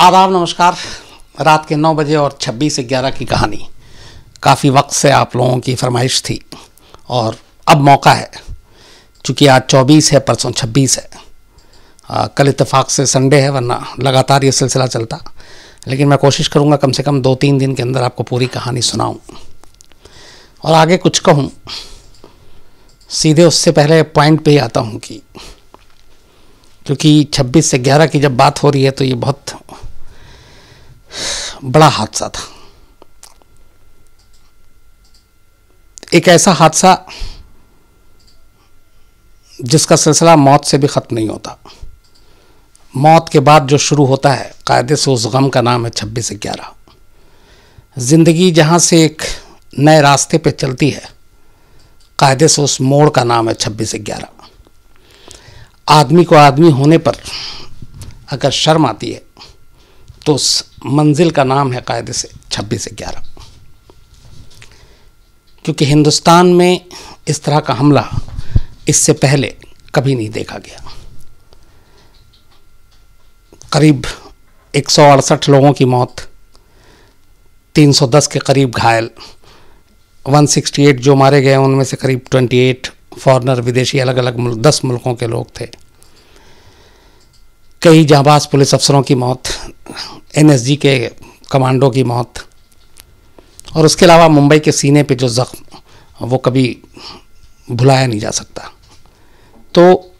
आदाब नमस्कार रात के नौ बजे और छब्बीस से ग्यारह की कहानी काफ़ी वक्त से आप लोगों की फरमाइश थी और अब मौका है चूँकि आज चौबीस है परसों छब्बीस है आ, कल इतफाक़ से संडे है वरना लगातार ये सिलसिला चलता लेकिन मैं कोशिश करूँगा कम से कम दो तीन दिन के अंदर आपको पूरी कहानी सुनाऊँ और आगे कुछ कहूँ सीधे उससे पहले पॉइंट पे ही आता हूँ कि क्योंकि 26 से 11 की जब बात हो रही है तो ये बहुत बड़ा हादसा था एक ऐसा हादसा जिसका सिलसिला मौत से भी ख़त्म नहीं होता मौत के बाद जो शुरू होता है कायदे से उस गम का नाम है छब्बीस ग्यारह ज़िंदगी जहाँ से एक नए रास्ते पे चलती है कायदे से उस मोड़ का नाम है छब्बीस ग्यारह आदमी को आदमी होने पर अगर शर्म आती है तो उस मंजिल का नाम है कायदे से छब्बीस ग्यारह क्योंकि हिंदुस्तान में इस तरह का हमला इससे पहले कभी नहीं देखा गया करीब एक लोगों की मौत 310 के करीब घायल 168 जो मारे गए उनमें से करीब 28 फॉरनर विदेशी अलग अलग मुल्क दस मुल्कों के लोग थे कई जहाबाज पुलिस अफसरों की मौत एनएसजी के कमांडो की मौत और उसके अलावा मुंबई के सीने पे जो ज़ख्म वो कभी भुलाया नहीं जा सकता तो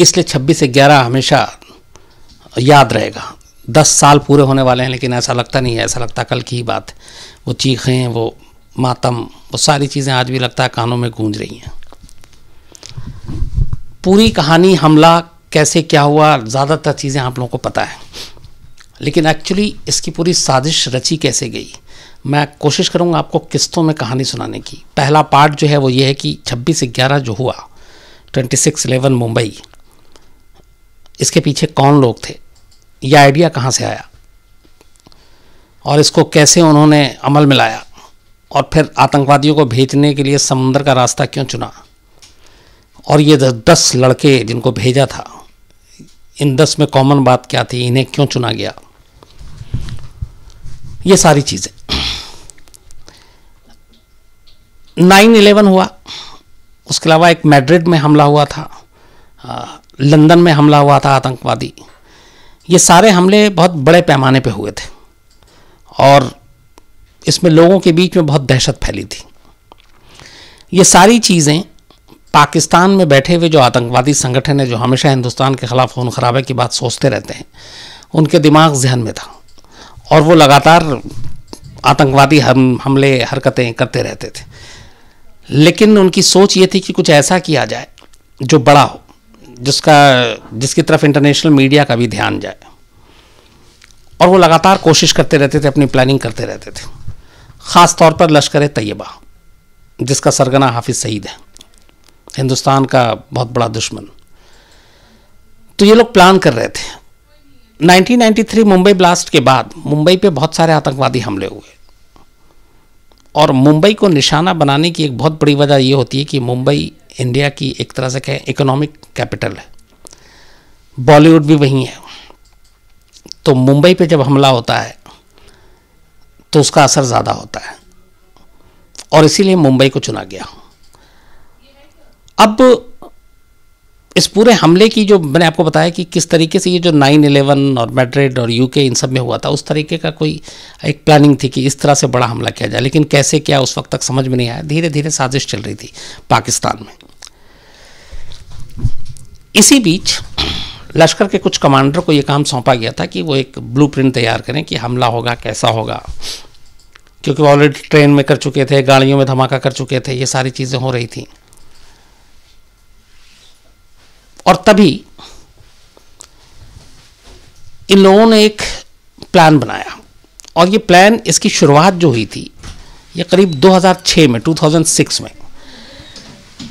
इसलिए छब्बीस ग्यारह हमेशा याद रहेगा दस साल पूरे होने वाले हैं लेकिन ऐसा लगता नहीं है ऐसा लगता कल की ही बात वो चीखें वो मातम वो सारी चीज़ें आज भी लगता है कानों में गूंज रही हैं पूरी कहानी हमला कैसे क्या हुआ ज़्यादातर चीज़ें आप लोगों को पता है लेकिन एक्चुअली इसकी पूरी साजिश रची कैसे गई मैं कोशिश करूँगा आपको किस्तों में कहानी सुनाने की पहला पार्ट जो है वो ये है कि छब्बीस ग्यारह जो हुआ ट्वेंटी सिक्स एलेवन मुंबई इसके पीछे कौन लोग थे यह आइडिया कहाँ से आया और इसको कैसे उन्होंने अमल में लाया और फिर आतंकवादियों को भेजने के लिए समुंदर का रास्ता क्यों चुना और ये दस लड़के जिनको भेजा था इन दस में कॉमन बात क्या थी इन्हें क्यों चुना गया ये सारी चीज़ें नाइन इलेवन हुआ उसके अलावा एक मैड्रिड में हमला हुआ था लंदन में हमला हुआ था आतंकवादी ये सारे हमले बहुत बड़े पैमाने पे हुए थे और इसमें लोगों के बीच में बहुत दहशत फैली थी ये सारी चीज़ें पाकिस्तान में बैठे हुए जो आतंकवादी संगठन है जो हमेशा हिंदुस्तान के ख़िलाफ़ खून खराबे की बात सोचते रहते हैं उनके दिमाग जहन में था और वो लगातार आतंकवादी हम हमले हरकतें करते रहते थे लेकिन उनकी सोच ये थी कि कुछ ऐसा किया जाए जो बड़ा हो जिसका जिसकी तरफ इंटरनेशनल मीडिया का भी ध्यान जाए और वो लगातार कोशिश करते रहते थे अपनी प्लानिंग करते रहते थे ख़ास तौर पर लश्कर तैयबा जिसका सरगना हाफिज़ सईद है हिंदुस्तान का बहुत बड़ा दुश्मन तो ये लोग प्लान कर रहे थे 1993 मुंबई ब्लास्ट के बाद मुंबई पे बहुत सारे आतंकवादी हमले हुए और मुंबई को निशाना बनाने की एक बहुत बड़ी वजह ये होती है कि मुंबई इंडिया की एक तरह से कहें इकोनॉमिक कैपिटल है बॉलीवुड भी वहीं है तो मुंबई पे जब हमला होता है तो उसका असर ज़्यादा होता है और इसीलिए मुंबई को चुना गया अब इस पूरे हमले की जो मैंने आपको बताया कि किस तरीके से ये जो नाइन इलेवन और मैड्रिड और यूके इन सब में हुआ था उस तरीके का कोई एक प्लानिंग थी कि इस तरह से बड़ा हमला किया जाए लेकिन कैसे क्या उस वक्त तक समझ में नहीं आया धीरे धीरे साजिश चल रही थी पाकिस्तान में इसी बीच लश्कर के कुछ कमांडर को ये काम सौंपा गया था कि वो एक ब्लू तैयार करें कि हमला होगा कैसा होगा क्योंकि वो ऑलरेडी ट्रेन में कर चुके थे गाड़ियों में धमाका कर चुके थे ये सारी चीज़ें हो रही थी और तभी इन लोगों ने एक प्लान बनाया और ये प्लान इसकी शुरुआत जो हुई थी ये करीब 2006 में 2006 में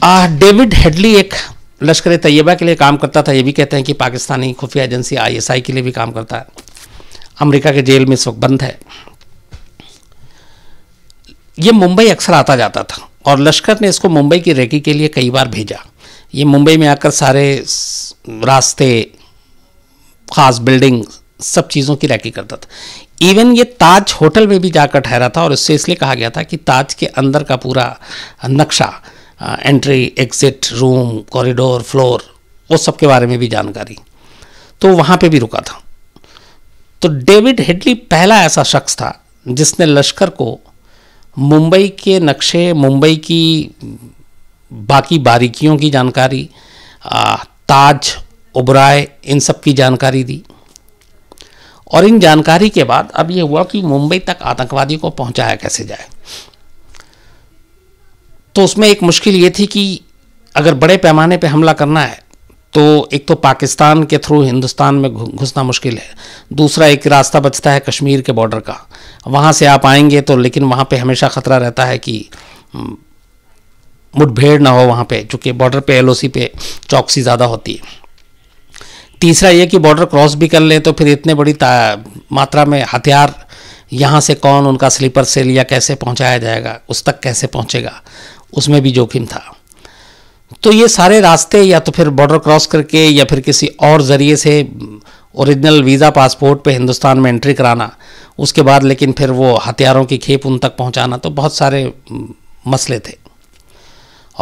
आ, डेविड हेडली एक लश्कर तैयबा के लिए काम करता था ये भी कहते हैं कि पाकिस्तानी खुफिया एजेंसी आईएसआई के लिए भी काम करता है अमेरिका के जेल में इस वक्त बंद है ये मुंबई अक्सर आता जाता था और लश्कर ने इसको मुंबई की रेकी के लिए कई बार भेजा ये मुंबई में आकर सारे रास्ते ख़ास बिल्डिंग सब चीज़ों की रैकी करता था इवन ये ताज होटल में भी जाकर ठहरा था और इससे इसलिए कहा गया था कि ताज के अंदर का पूरा नक्शा entry exit room corridor floor वो सब के बारे में भी जानकारी तो वहाँ पे भी रुका था तो डेविड हेडली पहला ऐसा शख्स था जिसने लश्कर को मुंबई के नक्शे मुंबई की बाकी बारीकियों की जानकारी आ, ताज उबराय इन सब की जानकारी दी और इन जानकारी के बाद अब यह हुआ कि मुंबई तक आतंकवादी को पहुंचाया कैसे जाए तो उसमें एक मुश्किल ये थी कि अगर बड़े पैमाने पे हमला करना है तो एक तो पाकिस्तान के थ्रू हिंदुस्तान में घुसना मुश्किल है दूसरा एक रास्ता बचता है कश्मीर के बॉर्डर का वहाँ से आप आएंगे तो लेकिन वहाँ पे हमेशा ख़तरा रहता है कि मुठभेड़ ना हो वहाँ पे चूँकि बॉर्डर पे एलओसी पे चौकसी ज़्यादा होती है तीसरा ये कि बॉर्डर क्रॉस भी कर लें तो फिर इतने बड़ी मात्रा में हथियार यहाँ से कौन उनका स्लीपर सेल या कैसे पहुँचाया जाएगा उस तक कैसे पहुँचेगा उसमें भी जोखिम था तो ये सारे रास्ते या तो फिर बॉर्डर क्रॉस करके या फिर किसी और ज़रिए से ओरिजिनल वीज़ा पासपोर्ट पे हिंदुस्तान में एंट्री कराना उसके बाद लेकिन फिर वो हथियारों की खेप उन तक पहुंचाना तो बहुत सारे मसले थे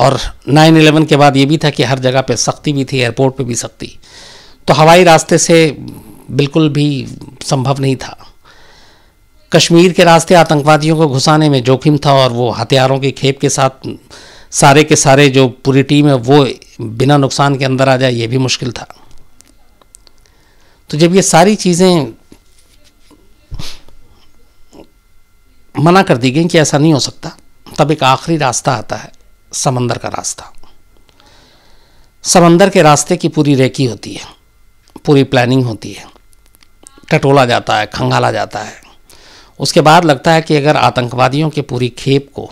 और 9/11 के बाद ये भी था कि हर जगह पे सख्ती भी थी एयरपोर्ट पे भी सख्ती तो हवाई रास्ते से बिल्कुल भी संभव नहीं था कश्मीर के रास्ते आतंकवादियों को घुसाने में जोखिम था और वो हथियारों की खेप के साथ सारे के सारे जो पूरी टीम है वो बिना नुकसान के अंदर आ जाए ये भी मुश्किल था तो जब ये सारी चीज़ें मना कर दी गई कि ऐसा नहीं हो सकता तब एक आखिरी रास्ता आता है समंदर का रास्ता समंदर के रास्ते की पूरी रेकी होती है पूरी प्लानिंग होती है टटोला जाता है खंगाला जाता है उसके बाद लगता है कि अगर आतंकवादियों के पूरी खेप को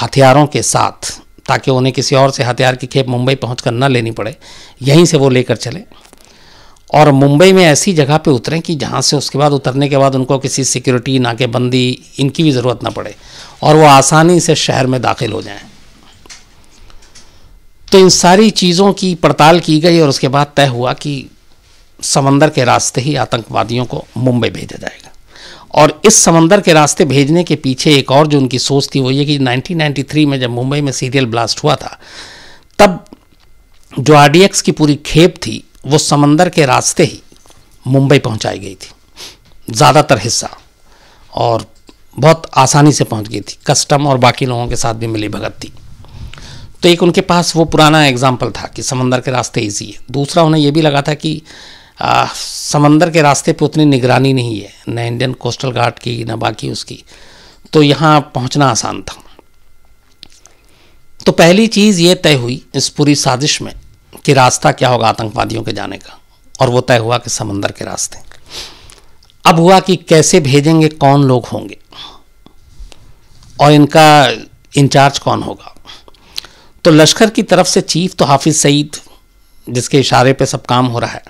हथियारों के साथ ताकि उन्हें किसी और से हथियार की खेप मुंबई पहुँच कर न लेनी पड़े यहीं से वो लेकर चले और मुंबई में ऐसी जगह पे उतरें कि जहाँ से उसके बाद उतरने के बाद उनको किसी सिक्योरिटी नाकेबंदी इनकी भी ज़रूरत ना पड़े और वो आसानी से शहर में दाखिल हो जाएं तो इन सारी चीज़ों की पड़ताल की गई और उसके बाद तय हुआ कि समंदर के रास्ते ही आतंकवादियों को मुंबई भेजा जाएगा और इस समंदर के रास्ते भेजने के पीछे एक और जो उनकी सोच थी वो ये कि 1993 में जब मुंबई में सीरियल ब्लास्ट हुआ था तब जो आर की पूरी खेप थी वो समंदर के रास्ते ही मुंबई पहुंचाई गई थी ज़्यादातर हिस्सा और बहुत आसानी से पहुंच गई थी कस्टम और बाकी लोगों के साथ भी मिली भगत थी तो एक उनके पास वो पुराना एग्जाम्पल था कि समंदर के रास्ते ईजी है दूसरा उन्हें यह भी लगा था कि आ, समंदर के रास्ते पर उतनी निगरानी नहीं है न इंडियन कोस्टल गार्ड की न बाकी उसकी तो यहाँ पहुँचना आसान था तो पहली चीज़ ये तय हुई इस पूरी साजिश में कि रास्ता क्या होगा आतंकवादियों के जाने का और वो तय हुआ कि समंदर के रास्ते अब हुआ कि कैसे भेजेंगे कौन लोग होंगे और इनका इंचार्ज कौन होगा तो लश्कर की तरफ से चीफ तो हाफिज़ सईद जिसके इशारे पे सब काम हो रहा है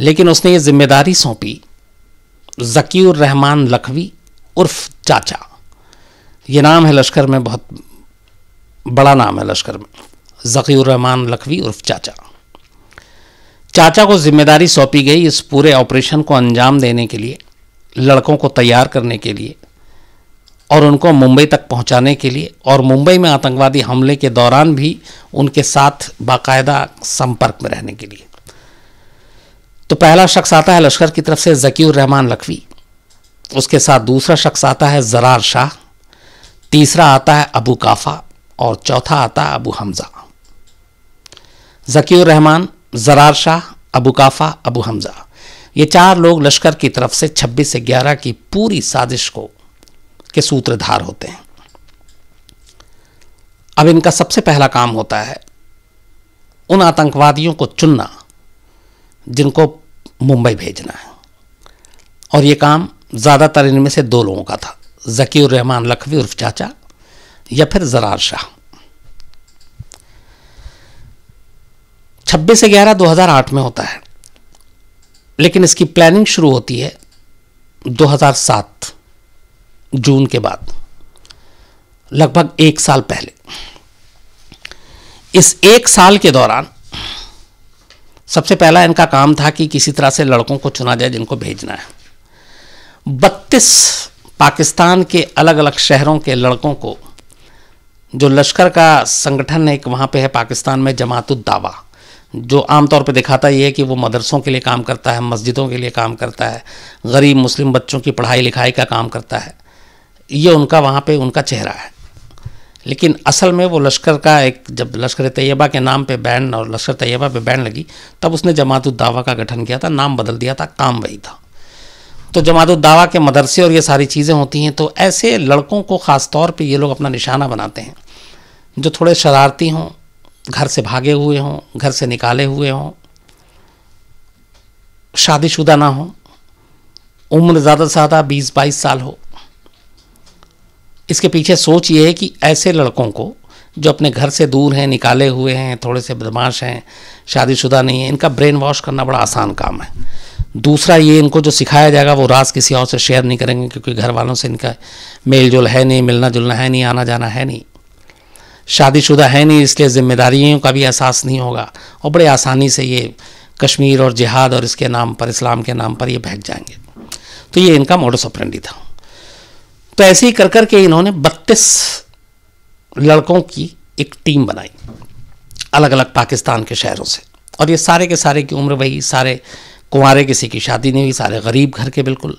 लेकिन उसने ये जिम्मेदारी सौंपी जकीर रहमान लखवी उर्फ चाचा ये नाम है लश्कर में बहुत बड़ा नाम है लश्कर में जकीर रहमान लखवी उर्फ चाचा चाचा को जिम्मेदारी सौंपी गई इस पूरे ऑपरेशन को अंजाम देने के लिए लड़कों को तैयार करने के लिए और उनको मुंबई तक पहुंचाने के लिए और मुंबई में आतंकवादी हमले के दौरान भी उनके साथ बाकायदा संपर्क में रहने के लिए तो पहला शख्स आता है लश्कर की तरफ से जकीर रहमान लखवी उसके साथ दूसरा शख्स आता है जरार शाह तीसरा आता है अबू काफा और चौथा आता है अबू हमज़ा जकीर रहमान जरार शाह अबू काफा अबू हमज़ा ये चार लोग लश्कर की तरफ से 26 से 11 की पूरी साजिश को के सूत्रधार होते हैं अब इनका सबसे पहला काम होता है उन आतंकवादियों को चुनना जिनको मुंबई भेजना है और ये काम ज़्यादातर इनमें से दो लोगों का था जकीर रहमान लखवी उर्फ चाचा या फिर जरार शाह 26 से 11 2008 में होता है लेकिन इसकी प्लानिंग शुरू होती है 2007 जून के बाद लगभग एक साल पहले इस एक साल के दौरान सबसे पहला इनका काम था कि किसी तरह से लड़कों को चुना जाए जिनको भेजना है बत्तीस पाकिस्तान के अलग अलग शहरों के लड़कों को जो लश्कर का संगठन एक वहाँ पे है पाकिस्तान में जमात दावा जो आम तौर पे दिखाता ये है कि वो मदरसों के लिए काम करता है मस्जिदों के लिए काम करता है गरीब मुस्लिम बच्चों की पढ़ाई लिखाई का काम करता है ये उनका वहाँ पे उनका चेहरा है लेकिन असल में वो लश्कर का एक जब लश्कर तैयबा के नाम पे बैन और लश्कर तैयबा पे बैन लगी तब उसने जमात जमातुद्दावा का गठन किया था नाम बदल दिया था काम वही था तो जमात जमातुद्दावा के मदरसे और ये सारी चीज़ें होती हैं तो ऐसे लड़कों को ख़ास तौर पर ये लोग अपना निशाना बनाते हैं जो थोड़े शरारती हों घर से भागे हुए हों घर से निकाले हुए हों शादीशुदा ना हो उम्र ज़्यादा से ज़्यादा बीस बाईस साल हो इसके पीछे सोच ये है कि ऐसे लड़कों को जो अपने घर से दूर हैं निकाले हुए हैं थोड़े से बदमाश हैं शादीशुदा नहीं है इनका ब्रेन वॉश करना बड़ा आसान काम है दूसरा ये इनको जो सिखाया जाएगा वो राज किसी और से शेयर नहीं करेंगे क्योंकि घर वालों से इनका मेल जोल है नहीं मिलना जुलना है नहीं आना जाना है नहीं शादीशुदा है नहीं इसलिए जिम्मेदारियों का भी एहसास नहीं होगा और बड़े आसानी से ये कश्मीर और जिहाद और इसके नाम पर इस्लाम के नाम पर ये बहक जाएंगे तो ये इनका मोडस ऑपरेंडी था तो ऐसे ही कर करके इन्होंने बत्तीस लड़कों की एक टीम बनाई अलग अलग पाकिस्तान के शहरों से और ये सारे के सारे की उम्र वही सारे कुंवारे किसी की शादी नहीं हुई सारे गरीब घर के बिल्कुल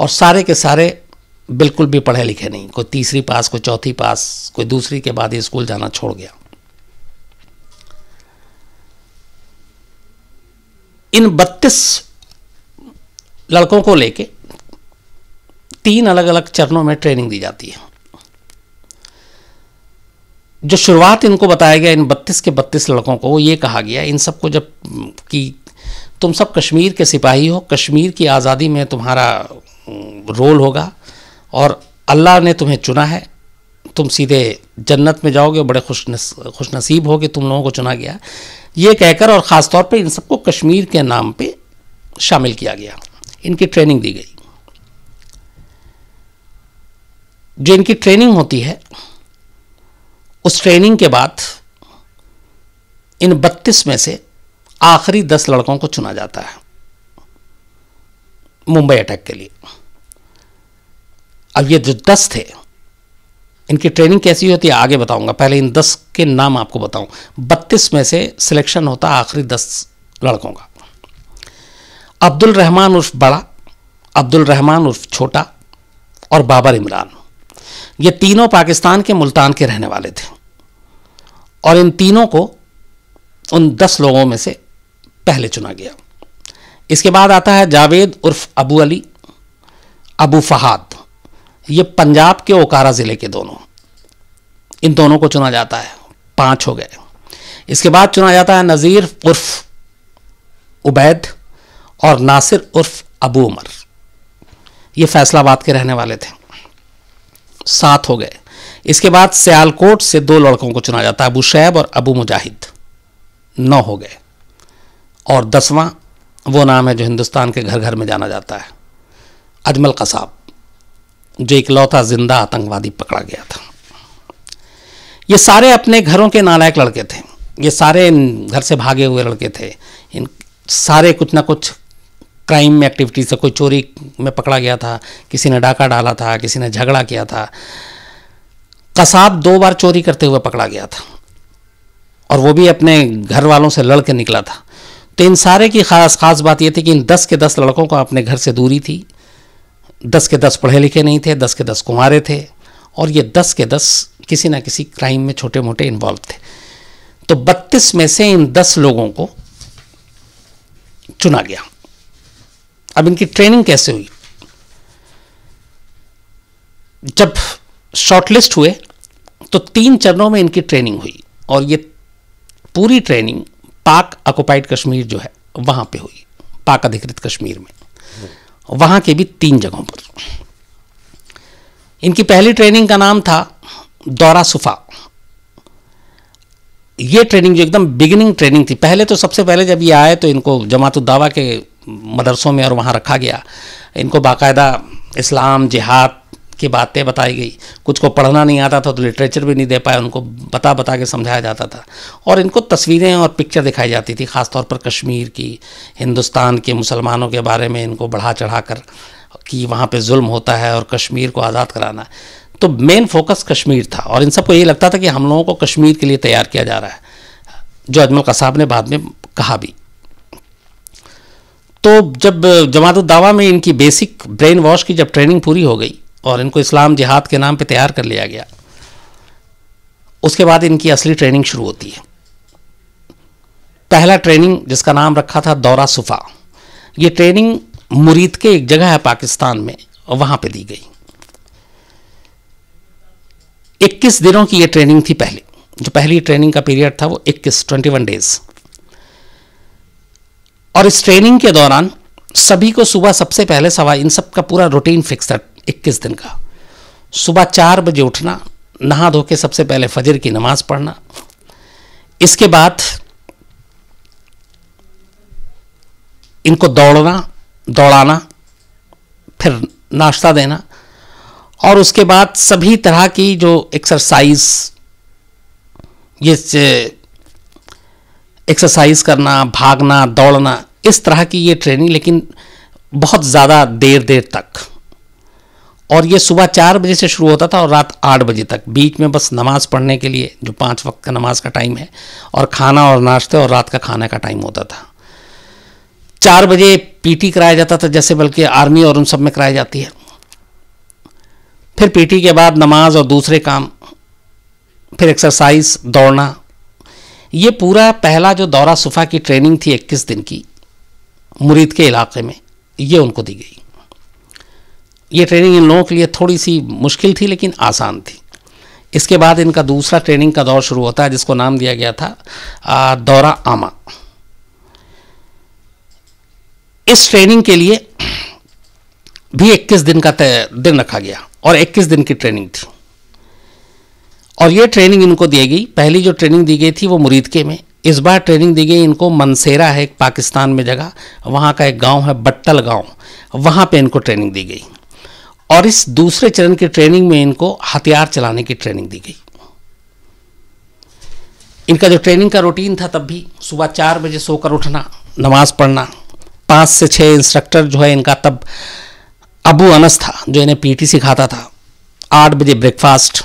और सारे के सारे बिल्कुल भी पढ़े लिखे नहीं कोई तीसरी पास कोई चौथी पास कोई दूसरी के बाद ही स्कूल जाना छोड़ गया इन बत्तीस लड़कों को लेके तीन अलग अलग चरणों में ट्रेनिंग दी जाती है जो शुरुआत इनको बताया गया इन बत्तीस के बत्तीस लड़कों को ये कहा गया इन सबको जब कि तुम सब कश्मीर के सिपाही हो कश्मीर की आज़ादी में तुम्हारा रोल होगा और अल्लाह ने तुम्हें चुना है तुम सीधे जन्नत में जाओगे बड़े खुश खुश नसीब हो तुम लोगों को चुना गया ये कहकर और ख़ास तौर इन सबको कश्मीर के नाम पर शामिल किया गया इनकी ट्रेनिंग दी गई जो इनकी ट्रेनिंग होती है उस ट्रेनिंग के बाद इन बत्तीस में से आखिरी दस लड़कों को चुना जाता है मुंबई अटैक के लिए अब ये जो दस थे इनकी ट्रेनिंग कैसी होती है आगे बताऊंगा पहले इन दस के नाम आपको बताऊं बत्तीस में से सिलेक्शन होता आखिरी दस लड़कों का अब्दुल रहमान उर्फ बड़ा अब्दुल रहमान उर्फ छोटा और बाबर इमरान ये तीनों पाकिस्तान के मुल्तान के रहने वाले थे और इन तीनों को उन दस लोगों में से पहले चुना गया इसके बाद आता है जावेद उर्फ अबू अली अबू फहाद ये पंजाब के ओकारा ज़िले के दोनों इन दोनों को चुना जाता है पांच हो गए इसके बाद चुना जाता है नज़ीर उर्फ उबैद और नासिर उर्फ अबू उमर ये फैसलाबाद के रहने वाले थे सात हो गए इसके बाद सियालकोट से दो लड़कों को चुना जाता है अबू शैब और अबू मुजाहिद नौ हो गए और दसवां वो नाम है जो हिंदुस्तान के घर घर में जाना जाता है अजमल कसाब जो इकलौता जिंदा आतंकवादी पकड़ा गया था ये सारे अपने घरों के नालायक लड़के थे ये सारे घर से भागे हुए लड़के थे इन सारे कुछ ना कुछ क्राइम में एक्टिविटीज़ से कोई चोरी में पकड़ा गया था किसी ने डाका डाला था किसी ने झगड़ा किया था कसाब दो बार चोरी करते हुए पकड़ा गया था और वो भी अपने घर वालों से लड़ के निकला था तो इन सारे की खास खास बात यह थी कि इन दस के दस लड़कों को अपने घर से दूरी थी दस के दस पढ़े लिखे नहीं थे दस के दस कुंवारे थे और ये दस के दस किसी ना किसी क्राइम में छोटे मोटे इन्वॉल्व थे तो बत्तीस में से इन दस लोगों को चुना गया अब इनकी ट्रेनिंग कैसे हुई जब शॉर्टलिस्ट हुए तो तीन चरणों में इनकी ट्रेनिंग हुई और ये पूरी ट्रेनिंग पाक ऑक्युपाइड कश्मीर जो है वहां पे हुई पाक अधिकृत कश्मीर में वहां के भी तीन जगहों पर इनकी पहली ट्रेनिंग का नाम था दौरा सुफा ये ट्रेनिंग जो एकदम बिगिनिंग ट्रेनिंग थी पहले तो सबसे पहले जब ये आए तो इनको जमात दावा के मदरसों में और वहाँ रखा गया इनको बाकायदा इस्लाम जिहाद की बातें बताई गई कुछ को पढ़ना नहीं आता था तो लिटरेचर भी नहीं दे पाया उनको बता बता के समझाया जाता था और इनको तस्वीरें और पिक्चर दिखाई जाती थी ख़ासतौर पर कश्मीर की हिंदुस्तान के मुसलमानों के बारे में इनको बढ़ा चढ़ा कर कि वहाँ पर म होता है और कश्मीर को आज़ाद कराना तो मेन फोकस कश्मीर था और इन सबको यही लगता था कि हम लोगों को कश्मीर के लिए तैयार किया जा रहा है जो अजमल कसाब ने बाद में कहा भी तो जब जमात दावा में इनकी बेसिक ब्रेन वॉश की जब ट्रेनिंग पूरी हो गई और इनको इस्लाम जिहाद के नाम पे तैयार कर लिया गया उसके बाद इनकी असली ट्रेनिंग शुरू होती है पहला ट्रेनिंग जिसका नाम रखा था दौरा सुफा ये ट्रेनिंग मुरीद के एक जगह है पाकिस्तान में वहाँ पे दी गई 21 दिनों की ये ट्रेनिंग थी पहले जो पहली ट्रेनिंग का पीरियड था वो 21 21 डेज़ और इस ट्रेनिंग के दौरान सभी को सुबह सबसे पहले सवा इन सब का पूरा रूटीन फिक्स था इक्कीस दिन का सुबह चार बजे उठना नहा धो के सबसे पहले फजर की नमाज़ पढ़ना इसके बाद इनको दौड़ना दौड़ाना फिर नाश्ता देना और उसके बाद सभी तरह की जो एक्सरसाइज ये एक्सरसाइज करना भागना दौड़ना इस तरह की ये ट्रेनिंग लेकिन बहुत ज़्यादा देर देर तक और ये सुबह चार बजे से शुरू होता था और रात आठ बजे तक बीच में बस नमाज़ पढ़ने के लिए जो पाँच वक्त का नमाज का टाइम है और खाना और नाश्ते और रात का खाने का टाइम होता था चार बजे पीटी कराया जाता था जैसे बल्कि आर्मी और उन सब में कराई जाती है फिर पीटी के बाद नमाज और दूसरे काम फिर एक्सरसाइज दौड़ना ये पूरा पहला जो दौरा सुफा की ट्रेनिंग थी इक्कीस दिन की मुरीद के इलाके में ये उनको दी गई ये ट्रेनिंग इन लोगों के लिए थोड़ी सी मुश्किल थी लेकिन आसान थी इसके बाद इनका दूसरा ट्रेनिंग का दौर शुरू होता है जिसको नाम दिया गया था दौरा आमा इस ट्रेनिंग के लिए भी 21 दिन का दिन रखा गया और 21 दिन की ट्रेनिंग थी और ये ट्रेनिंग इनको दी गई पहली जो ट्रेनिंग दी गई थी वो मुरीदके में इस बार ट्रेनिंग दी गई इनको मनसेरा है एक पाकिस्तान में जगह वहाँ का एक गांव है बट्टल गांव वहाँ पे इनको ट्रेनिंग दी गई और इस दूसरे चरण की ट्रेनिंग में इनको हथियार चलाने की ट्रेनिंग दी गई इनका जो ट्रेनिंग का रूटीन था तब भी सुबह चार बजे सोकर उठना नमाज़ पढ़ना पाँच से छः इंस्ट्रक्टर जो है इनका तब अबू अनस था जो इन्हें पी सिखाता था आठ बजे ब्रेकफास्ट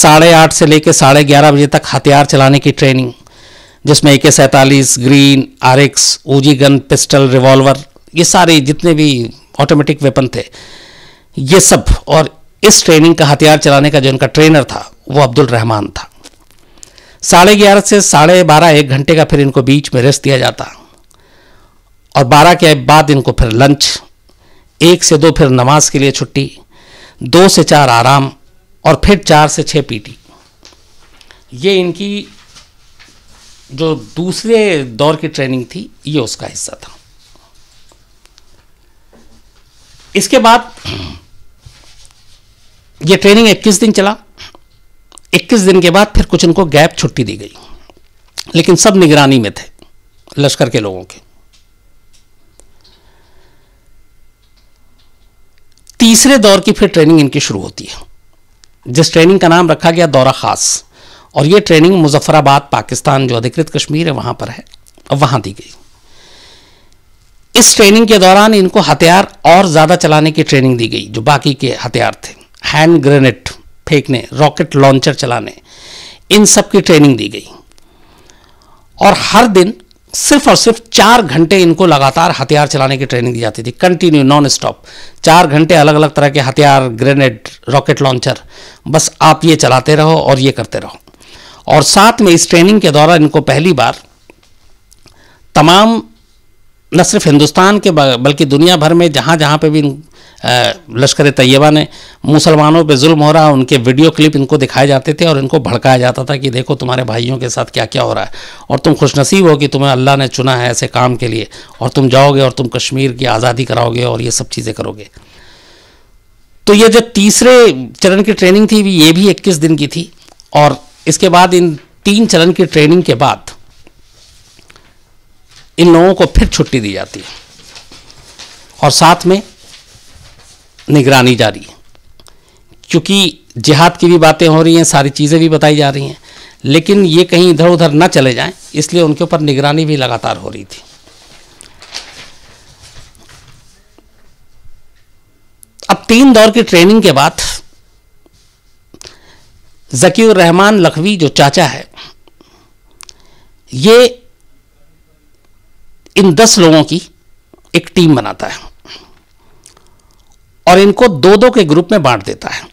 साढ़े आठ से लेकर साढ़े ग्यारह बजे तक हथियार चलाने की ट्रेनिंग जिसमें ए के सैंतालीस green R X Uzi gun pistol revolver ये सारे जितने भी ऑटोमेटिक वेपन थे ये सब और इस ट्रेनिंग का हथियार चलाने का जो इनका ट्रेनर था वो अब्दुल रहमान था साढ़े ग्यारह से साढ़े बारह एक घंटे का फिर इनको बीच में रेस्ट दिया जाता और बारह के बाद इनको फिर लंच एक से दो फिर नमाज के लिए छुट्टी दो से चार आराम और फिर चार से छः पीटी ये इनकी जो दूसरे दौर की ट्रेनिंग थी ये उसका हिस्सा था इसके बाद ये ट्रेनिंग 21 दिन चला 21 दिन के बाद फिर कुछ इनको गैप छुट्टी दी गई लेकिन सब निगरानी में थे लश्कर के लोगों के तीसरे दौर की फिर ट्रेनिंग इनकी शुरू होती है जिस ट्रेनिंग का नाम रखा गया दौरा ख़ास और ये ट्रेनिंग मुजफ्फराबाद पाकिस्तान जो अधिकृत कश्मीर है वहाँ पर है वहाँ दी गई इस ट्रेनिंग के दौरान इनको हथियार और ज़्यादा चलाने की ट्रेनिंग दी गई जो बाकी के हथियार थे हैंड ग्रेनेड फेंकने रॉकेट लॉन्चर चलाने इन सब की ट्रेनिंग दी गई और हर दिन सिर्फ और सिर्फ चार घंटे इनको लगातार हथियार चलाने की ट्रेनिंग दी जाती थी कंटिन्यू नॉन स्टॉप चार घंटे अलग अलग तरह के हथियार ग्रेनेड रॉकेट लॉन्चर बस आप ये चलाते रहो और ये करते रहो और साथ में इस ट्रेनिंग के दौरान इनको पहली बार तमाम न सिर्फ हिंदुस्तान के बल्कि दुनिया भर में जहाँ जहाँ पे भी लश्कर तैयबा ने मुसलमानों पे जुल्म हो रहा उनके वीडियो क्लिप इनको दिखाए जाते थे और इनको भड़काया जाता था कि देखो तुम्हारे भाइयों के साथ क्या क्या हो रहा है और तुम खुशनसीब हो कि तुम्हें अल्लाह ने चुना है ऐसे काम के लिए और तुम जाओगे और तुम कश्मीर की आज़ादी कराओगे और ये सब चीज़ें करोगे तो ये जो तीसरे चरण की ट्रेनिंग थी ये भी इक्कीस दिन की थी और इसके बाद इन तीन चरण की ट्रेनिंग के बाद इन लोगों को फिर छुट्टी दी जाती है और साथ में निगरानी जारी है क्योंकि जिहाद की भी बातें हो रही हैं सारी चीज़ें भी बताई जा रही हैं लेकिन ये कहीं इधर उधर ना चले जाएं इसलिए उनके ऊपर निगरानी भी लगातार हो रही थी अब तीन दौर की ट्रेनिंग के बाद जकीर रहमान लखवी जो चाचा है ये इन दस लोगों की एक टीम बनाता है और इनको दो दो के ग्रुप में बांट देता है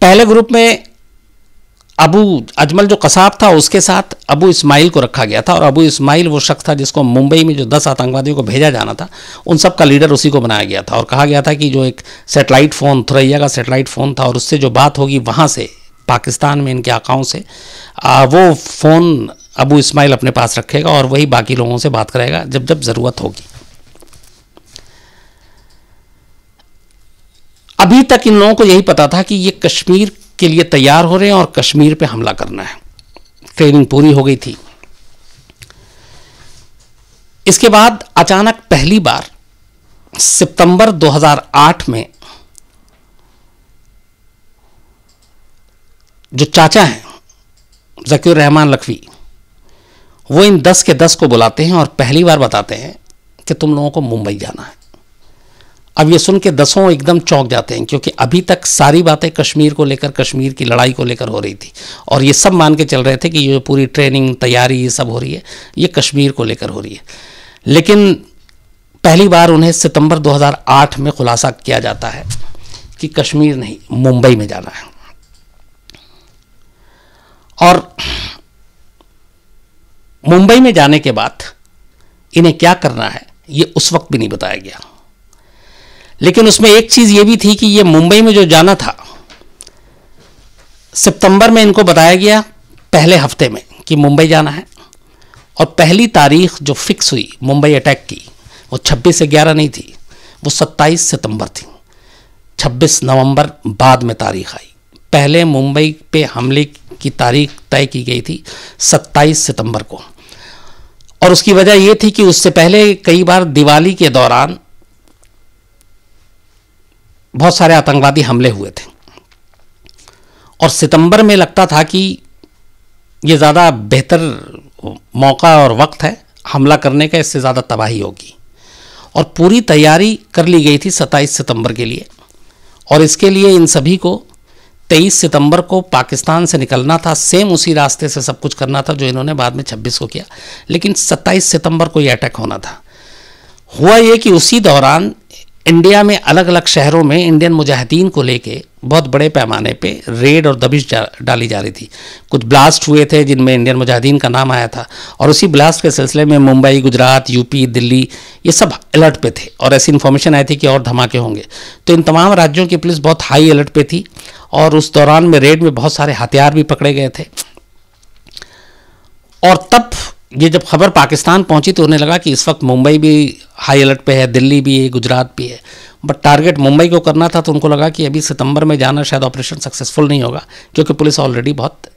पहले ग्रुप में अबू अजमल जो कसाब था उसके साथ अबू इस्माइल को रखा गया था और अबू इस्माइल वो शख्स था जिसको मुंबई में जो दस आतंकवादियों को भेजा जाना था उन सब का लीडर उसी को बनाया गया था और कहा गया था कि जो एक सेटेलाइट फ़ोन थुरैया का सेटेलाइट फ़ोन था और उससे जो बात होगी वहाँ से पाकिस्तान में इनके आकाओं से आ, वो फ़ोन अबू इस्माइल अपने पास रखेगा और वही बाकी लोगों से बात करेगा जब जब ज़रूरत होगी अभी तक इन लोगों को यही पता था कि ये कश्मीर के लिए तैयार हो रहे हैं और कश्मीर पे हमला करना है ट्रेनिंग पूरी हो गई थी इसके बाद अचानक पहली बार सितंबर 2008 में जो चाचा हैं जकीर रहमान लखवी वो इन दस के दस को बुलाते हैं और पहली बार बताते हैं कि तुम लोगों को मुंबई जाना है अब ये सुन के दसों एकदम चौंक जाते हैं क्योंकि अभी तक सारी बातें कश्मीर को लेकर कश्मीर की लड़ाई को लेकर हो रही थी और ये सब मान के चल रहे थे कि ये पूरी ट्रेनिंग तैयारी ये सब हो रही है ये कश्मीर को लेकर हो रही है लेकिन पहली बार उन्हें सितंबर 2008 में खुलासा किया जाता है कि कश्मीर नहीं मुंबई में जाना है और मुंबई में जाने के बाद इन्हें क्या करना है ये उस वक्त भी नहीं बताया गया लेकिन उसमें एक चीज़ ये भी थी कि ये मुंबई में जो जाना था सितंबर में इनको बताया गया पहले हफ्ते में कि मुंबई जाना है और पहली तारीख जो फिक्स हुई मुंबई अटैक की वो 26 से 11 नहीं थी वो 27 सितंबर थी 26 नवंबर बाद में तारीख आई पहले मुंबई पे हमले की तारीख तय की गई थी 27 सितंबर को और उसकी वजह यह थी कि उससे पहले कई बार दिवाली के दौरान बहुत सारे आतंकवादी हमले हुए थे और सितंबर में लगता था कि ये ज़्यादा बेहतर मौका और वक्त है हमला करने का इससे ज़्यादा तबाही होगी और पूरी तैयारी कर ली गई थी 27 सितंबर के लिए और इसके लिए इन सभी को तेईस सितंबर को पाकिस्तान से निकलना था सेम उसी रास्ते से सब कुछ करना था जो इन्होंने बाद में छब्बीस को किया लेकिन सत्ताईस सितंबर को ये अटैक होना था हुआ ये कि उसी दौरान इंडिया में अलग अलग शहरों में इंडियन मुजाहिदीन को लेके बहुत बड़े पैमाने पे रेड और दबिश डाली जा रही थी कुछ ब्लास्ट हुए थे जिनमें इंडियन मुजाहिदीन का नाम आया था और उसी ब्लास्ट के सिलसिले में मुंबई गुजरात यूपी दिल्ली ये सब अलर्ट पे थे और ऐसी इन्फॉर्मेशन आई थी कि और धमाके होंगे तो इन तमाम राज्यों की पुलिस बहुत हाई अलर्ट पे थी और उस दौरान में रेड में बहुत सारे हथियार भी पकड़े गए थे और तब ये जब खबर पाकिस्तान पहुंची तो उन्हें लगा कि इस वक्त मुंबई भी हाई अलर्ट पे है दिल्ली भी है गुजरात भी है बट टारगेट मुंबई को करना था तो उनको लगा कि अभी सितंबर में जाना शायद ऑपरेशन सक्सेसफुल नहीं होगा क्योंकि पुलिस ऑलरेडी बहुत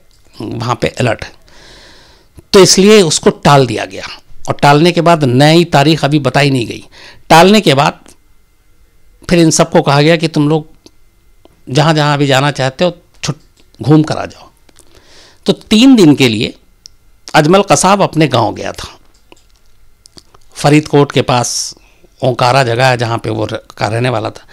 वहाँ पे अलर्ट है तो इसलिए उसको टाल दिया गया और टालने के बाद नई तारीख अभी बताई नहीं गई टालने के बाद फिर इन सबको कहा गया कि तुम लोग जहाँ जहाँ अभी जाना चाहते हो छुट घूम कर आ जाओ तो तीन दिन के लिए अजमल कसाब अपने गांव गया था फरीदकोट के पास ओंकारा जगह है जहाँ पे वो का रहने वाला था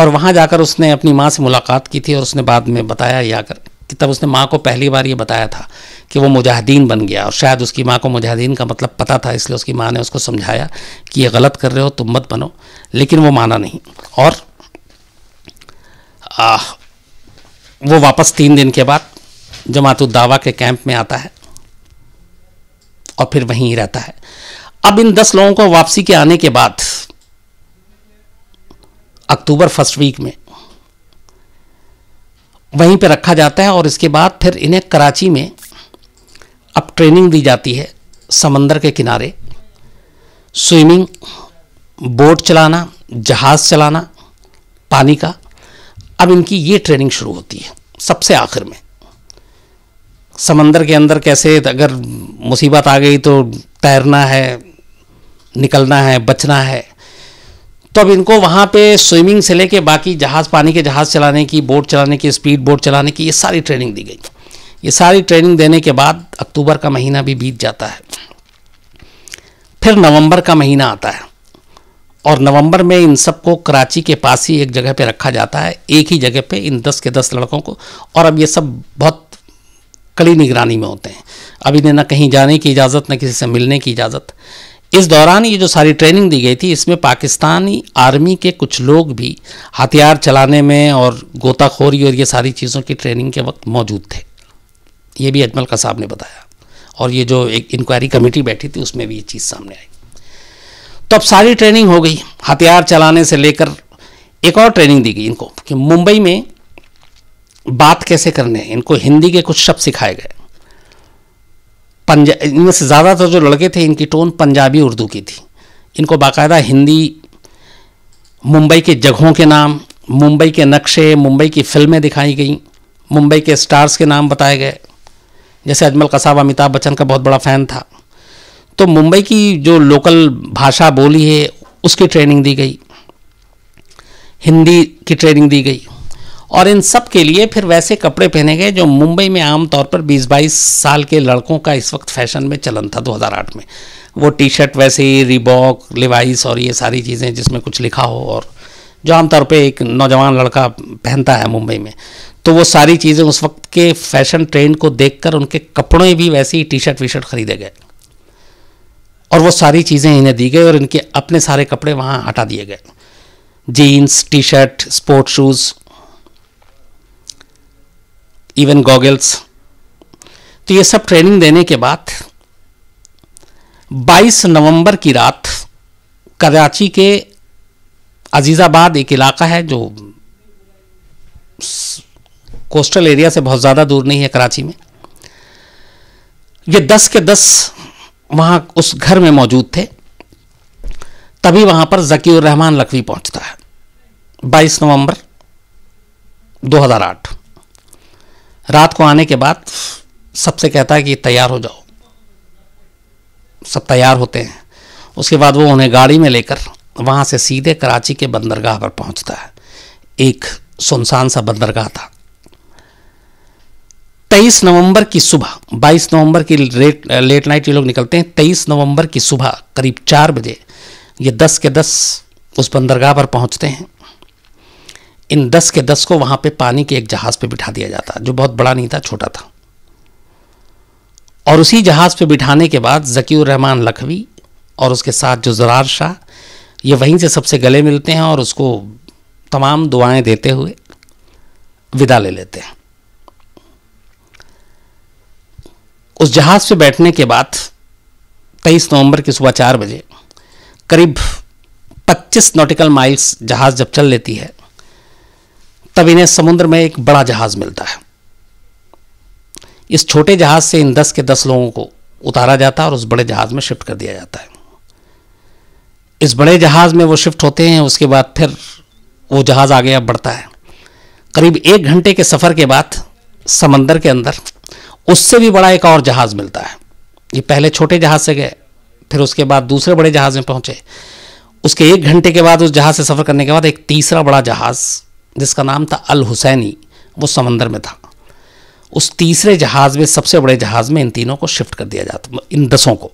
और वहाँ जाकर उसने अपनी माँ से मुलाकात की थी और उसने बाद में बताया ये आकर कि तब उसने माँ को पहली बार ये बताया था कि वो मुजाहिदीन बन गया और शायद उसकी माँ को मुजाहिदीन का मतलब पता था इसलिए उसकी माँ ने उसको समझाया कि ये गलत कर रहे हो तुम मत बनो लेकिन वो माना नहीं और आ, वो वापस तीन दिन के बाद जमातुद्दावा के कैंप में आता है और फिर वहीं रहता है अब इन दस लोगों को वापसी के आने के बाद अक्टूबर फर्स्ट वीक में वहीं पे रखा जाता है और इसके बाद फिर इन्हें कराची में अब ट्रेनिंग दी जाती है समंदर के किनारे स्विमिंग बोट चलाना जहाज़ चलाना पानी का अब इनकी ये ट्रेनिंग शुरू होती है सबसे आखिर में समंदर के अंदर कैसे अगर मुसीबत आ गई तो तैरना है निकलना है बचना है तो अब इनको वहाँ पे स्विमिंग से लेके बाकी जहाज़ पानी के जहाज़ चलाने की बोट चलाने की स्पीड बोट चलाने की ये सारी ट्रेनिंग दी गई ये सारी ट्रेनिंग देने के बाद अक्टूबर का महीना भी बीत जाता है फिर नवंबर का महीना आता है और नवंबर में इन सबको कराची के पास ही एक जगह पे रखा जाता है एक ही जगह पे इन दस के दस लड़कों को और अब ये सब बहुत कड़ी निगरानी में होते हैं अब इन्हें ना कहीं जाने की इजाज़त ना किसी से मिलने की इजाज़त इस दौरान ये जो सारी ट्रेनिंग दी गई थी इसमें पाकिस्तानी आर्मी के कुछ लोग भी हथियार चलाने में और गोताखोरी और ये सारी चीज़ों की ट्रेनिंग के वक्त मौजूद थे ये भी अजमल का साहब ने बताया और ये जो एक इंक्वायरी कमेटी बैठी थी उसमें भी ये चीज़ सामने आई तो अब सारी ट्रेनिंग हो गई हथियार चलाने से लेकर एक और ट्रेनिंग दी गई इनको कि मुंबई में बात कैसे करने इनको हिंदी के कुछ शब्द सिखाए गए पंजा इनमें से ज़्यादातर जो लड़के थे इनकी टोन पंजाबी उर्दू की थी इनको बाकायदा हिंदी मुंबई के जगहों के नाम मुंबई के नक्शे मुंबई की फिल्में दिखाई गई मुंबई के स्टार्स के नाम बताए गए जैसे अजमल कसाब अमिताभ बच्चन का बहुत बड़ा फ़ैन था तो मुंबई की जो लोकल भाषा बोली है उसकी ट्रेनिंग दी गई हिंदी की ट्रेनिंग दी गई और इन सब के लिए फिर वैसे कपड़े पहने गए जो मुंबई में आमतौर पर 20-22 साल के लड़कों का इस वक्त फैशन में चलन था 2008 में वो टी शर्ट वैसे ही रिबॉक लिवाइस और ये सारी चीज़ें जिसमें कुछ लिखा हो और जो आमतौर पर एक नौजवान लड़का पहनता है मुंबई में तो वो सारी चीज़ें उस वक्त के फैशन ट्रेंड को देख उनके कपड़े भी वैसे ही टी शर्ट वी शर्ट खरीदे गए और वो सारी चीज़ें इन्हें दी गई और इनके अपने सारे कपड़े वहाँ हटा दिए गए jeans T shirt sport shoes even goggles तो ये सब ट्रेनिंग देने के बाद 22 नवंबर की रात कराची के अजीज़ाबाद एक इलाका है जो कोस्टल एरिया से बहुत ज़्यादा दूर नहीं है कराची में ये दस के दस वहाँ उस घर में मौजूद थे तभी वहाँ पर जकीर रहमान लखवी पहुँचता है 22 नवंबर 2008 रात को आने के बाद सबसे कहता है कि तैयार हो जाओ सब तैयार होते हैं उसके बाद वो उन्हें गाड़ी में लेकर वहाँ से सीधे कराची के बंदरगाह पर पहुँचता है एक सुनसान सा बंदरगाह था तेईस नवंबर की सुबह बाईस नवंबर की लेट लेट नाइट ये लोग निकलते हैं तेईस नवंबर की सुबह करीब चार बजे ये दस के दस उस बंदरगाह पर पहुंचते हैं इन दस के दस को वहां पे पानी के एक जहाज़ पे बिठा दिया जाता जो बहुत बड़ा नहीं था छोटा था और उसी जहाज़ पे बिठाने के बाद जकीर रहमान लखवी और उसके साथ जो जरार शाह ये वहीं से सबसे गले मिलते हैं और उसको तमाम दुआएं देते हुए विदा ले लेते हैं उस जहाज़ पे बैठने के बाद 23 नवंबर की सुबह चार बजे करीब 25 नॉटिकल माइल्स जहाज़ जब चल लेती है तब इन्हें समुद्र में एक बड़ा जहाज मिलता है इस छोटे जहाज से इन दस के दस लोगों को उतारा जाता है और उस बड़े जहाज में शिफ्ट कर दिया जाता है इस बड़े जहाज में वो शिफ्ट होते हैं उसके बाद फिर वो जहाज आगे अब बढ़ता है करीब एक घंटे के सफ़र के बाद समंदर के अंदर उससे भी बड़ा एक और जहाज़ मिलता है ये पहले छोटे जहाज़ से गए फिर उसके बाद दूसरे बड़े जहाज़ में पहुंचे उसके एक घंटे के बाद उस जहाज़ से सफ़र करने के बाद एक तीसरा बड़ा जहाज़ जिसका नाम था अल हुसैनी वो समंदर में था उस तीसरे जहाज़ में सबसे बड़े जहाज़ में इन तीनों को शिफ्ट कर दिया जाता इन दसों को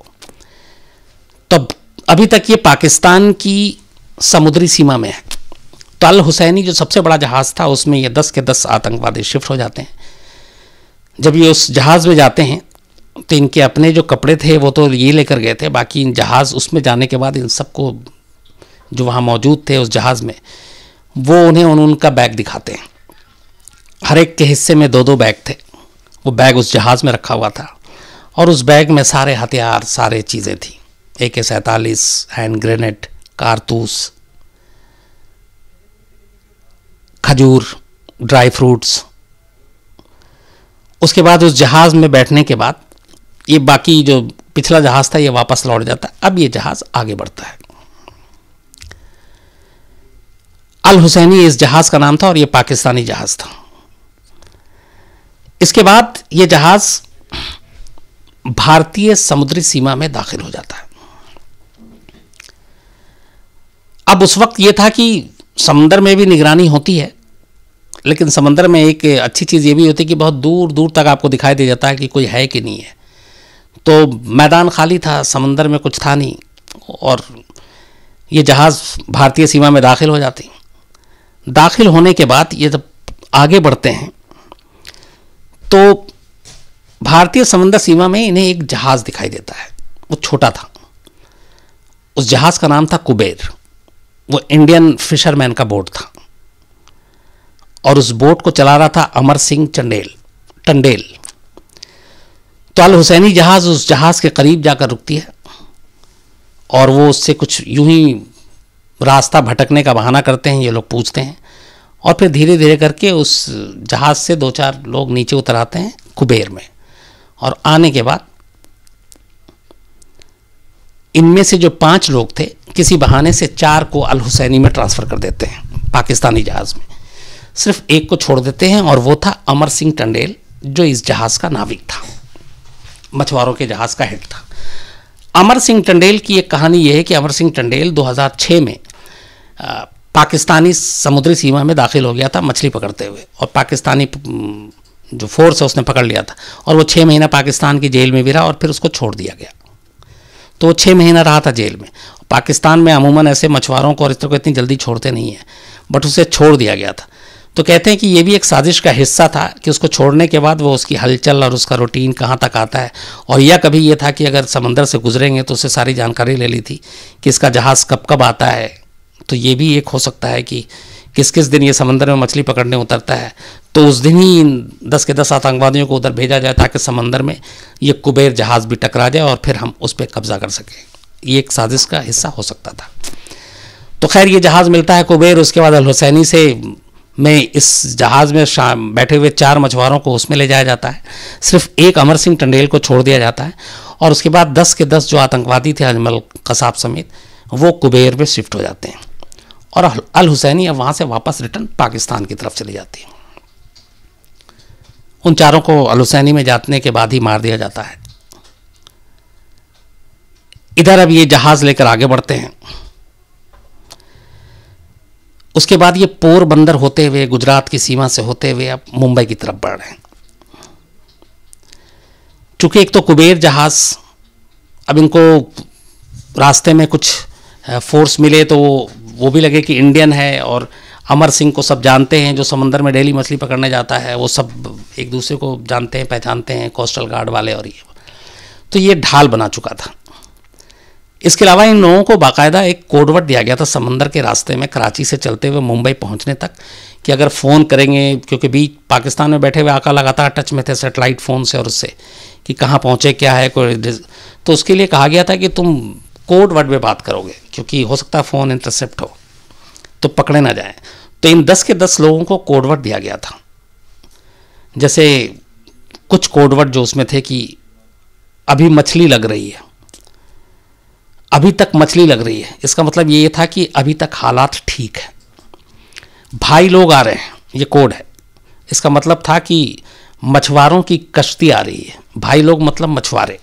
तो अभी तक ये पाकिस्तान की समुद्री सीमा में है तो अल हुसैनी जो सबसे बड़ा जहाज़ था उसमें ये दस के दस आतंकवादी शिफ्ट हो जाते हैं जब ये उस जहाज़ में जाते हैं तो इनके अपने जो कपड़े थे वो तो ये लेकर गए थे बाकी इन जहाज़ उसमें जाने के बाद इन सबको जो वहाँ मौजूद थे उस जहाज़ में वो उन्हें उन उनका बैग दिखाते हैं हर एक के हिस्से में दो दो बैग थे वो बैग उस जहाज़ में रखा हुआ था और उस बैग में सारे हथियार सारे चीज़ें थी ए के सैंतालीस हैंड ग्रेनेड कारतूस खजूर ड्राई फ्रूट्स उसके बाद उस जहाज़ में बैठने के बाद ये बाकी जो पिछला जहाज़ था ये वापस लौट जाता है अब ये जहाज़ आगे बढ़ता है अल हुसैनी इस जहाज़ का नाम था और यह पाकिस्तानी जहाज़ था इसके बाद यह जहाज़ भारतीय समुद्री सीमा में दाखिल हो जाता है अब उस वक्त यह था कि समंदर में भी निगरानी होती है लेकिन समंदर में एक अच्छी चीज़ ये भी होती है कि बहुत दूर दूर तक आपको दिखाई दे जाता है कि कोई है कि नहीं है तो मैदान खाली था समंदर में कुछ था नहीं और ये जहाज़ भारतीय सीमा में दाखिल हो जाती दाखिल होने के बाद ये जब आगे बढ़ते हैं तो भारतीय समंदर सीमा में इन्हें एक जहाज़ दिखाई देता है वो छोटा था उस जहाज़ का नाम था कुबेर वो इंडियन फिशरमैन का बोट था और उस बोट को चला रहा था अमर सिंह चंडेल टंडेल तो अल हुसैनी जहाज़ उस जहाज़ के करीब जाकर रुकती है और वो उससे कुछ यूं ही रास्ता भटकने का बहाना करते हैं ये लोग पूछते हैं और फिर धीरे धीरे करके उस जहाज़ से दो चार लोग नीचे उतर आते हैं कुबेर में और आने के बाद इनमें से जो पांच लोग थे किसी बहाने से चार को अल हुसैनी में ट्रांसफ़र कर देते हैं पाकिस्तानी जहाज़ में सिर्फ एक को छोड़ देते हैं और वो था अमर सिंह टंडेल जो इस जहाज़ का नाविक था मछुआरों के जहाज़ का हेड था अमर सिंह टंडेल की एक कहानी यह है कि अमर सिंह टंडेल 2006 में पाकिस्तानी समुद्री सीमा में दाखिल हो गया था मछली पकड़ते हुए और पाकिस्तानी जो फोर्स है उसने पकड़ लिया था और वो छः महीना पाकिस्तान की जेल में भी रहा और फिर उसको छोड़ दिया गया तो वो छः महीना रहा था जेल में पाकिस्तान में अमूमन ऐसे मछुआरों को और इस तरह को इतनी जल्दी छोड़ते नहीं हैं बट उसे छोड़ दिया गया था तो कहते हैं कि ये भी एक साजिश का हिस्सा था कि उसको छोड़ने के बाद वो उसकी हलचल और उसका रूटीन कहाँ तक आता है और या कभी ये था कि अगर समंदर से गुजरेंगे तो उसे सारी जानकारी ले ली थी कि इसका जहाज़ कब कब आता है तो ये भी एक हो सकता है कि किस किस दिन ये समंदर में मछली पकड़ने उतरता है तो उस दिन ही दस के दस आतंकवादियों को उधर भेजा जाए ताकि समंदर में ये कुबेर जहाज़ भी टकरा जाए और फिर हम उस पर कब्ज़ा कर सकें ये एक साजिश का हिस्सा हो सकता था तो खैर ये जहाज़ मिलता है कुबेर उसके बाद अल से में इस जहाज़ में शाम बैठे हुए चार मछुआरों को उसमें ले जाया जाता है सिर्फ एक अमर सिंह टंडेल को छोड़ दिया जाता है और उसके बाद दस के दस जो आतंकवादी थे अजमल कसाब समेत वो कुबेर में शिफ्ट हो जाते हैं और अल हुसैनी अब वहाँ से वापस रिटर्न पाकिस्तान की तरफ चली जाती है उन चारों को अल हुसैनी में जाने के बाद ही मार दिया जाता है इधर अब ये जहाज़ लेकर आगे बढ़ते हैं उसके बाद ये पोरबंदर होते हुए गुजरात की सीमा से होते हुए अब मुंबई की तरफ बढ़ रहे हैं चूंकि एक तो कुबेर जहाज़ अब इनको रास्ते में कुछ फोर्स मिले तो वो भी लगे कि इंडियन है और अमर सिंह को सब जानते हैं जो समंदर में डेली मछली पकड़ने जाता है वो सब एक दूसरे को जानते हैं पहचानते हैं कोस्टल गार्ड वाले और ये तो ये ढाल बना चुका था इसके अलावा इन लोगों को बाकायदा एक कोडवर्ड दिया गया था समंदर के रास्ते में कराची से चलते हुए मुंबई पहुंचने तक कि अगर फ़ोन करेंगे क्योंकि बीच पाकिस्तान में बैठे हुए आका लगातार टच में थे सेटेलाइट फ़ोन से और उससे कि कहाँ पहुँचे क्या है कोई तो उसके लिए कहा गया था कि तुम कोड वर्ड में बात करोगे क्योंकि हो सकता है फ़ोन इंटरसेप्ट हो तो पकड़े ना जाए तो इन दस के दस लोगों को कोडवर्ड दिया गया था जैसे कुछ कोडवर्ड जो उसमें थे कि अभी मछली लग रही है अभी तक मछली लग रही है इसका मतलब ये था कि अभी तक हालात ठीक है भाई लोग आ रहे हैं ये कोड है इसका मतलब था कि मछुआरों की कश्ती आ रही है भाई लोग मतलब मछुआरे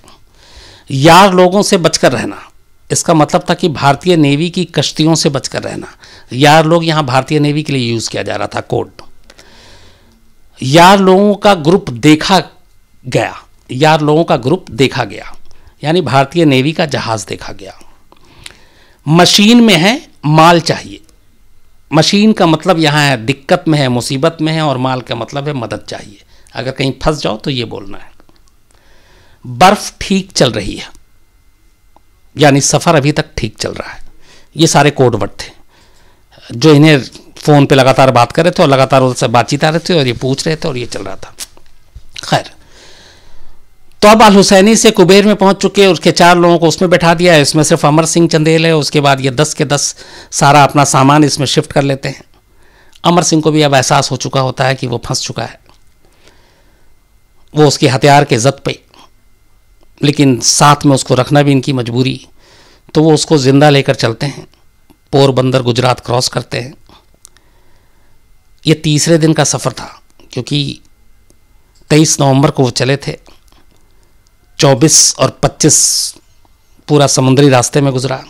यार लोगों से बचकर रहना इसका मतलब था कि भारतीय नेवी की कश्तियों से बचकर रहना यार लोग यहां भारतीय नेवी के लिए यूज़ किया जा रहा था कोड यार लोगों का ग्रुप देखा गया यार लोगों का ग्रुप देखा गया यानी भारतीय नेवी का जहाज देखा गया मशीन में है माल चाहिए मशीन का मतलब यहाँ है दिक्कत में है मुसीबत में है और माल का मतलब है मदद चाहिए अगर कहीं फंस जाओ तो ये बोलना है बर्फ़ ठीक चल रही है यानी सफ़र अभी तक ठीक चल रहा है ये सारे कोड वर्ड थे जो इन्हें फ़ोन पे लगातार बात कर रहे थे और लगातार उनसे बातचीत आ रहे थे और ये पूछ रहे थे और ये चल रहा था खैर तो अब अल हुसैनी से कुबेर में पहुंच चुके उसके चार लोगों को उसमें बैठा दिया है इसमें सिर्फ अमर सिंह चंदेल है उसके बाद ये दस के दस सारा अपना सामान इसमें शिफ्ट कर लेते हैं अमर सिंह को भी अब एहसास हो चुका होता है कि वो फंस चुका है वो उसकी हथियार के जद पे लेकिन साथ में उसको रखना भी इनकी मजबूरी तो वो उसको ज़िंदा लेकर चलते हैं पोरबंदर गुजरात क्रॉस करते हैं ये तीसरे दिन का सफ़र था क्योंकि तेईस नवंबर को वो चले थे चौबीस और पच्चीस पूरा समुद्री रास्ते में गुजरा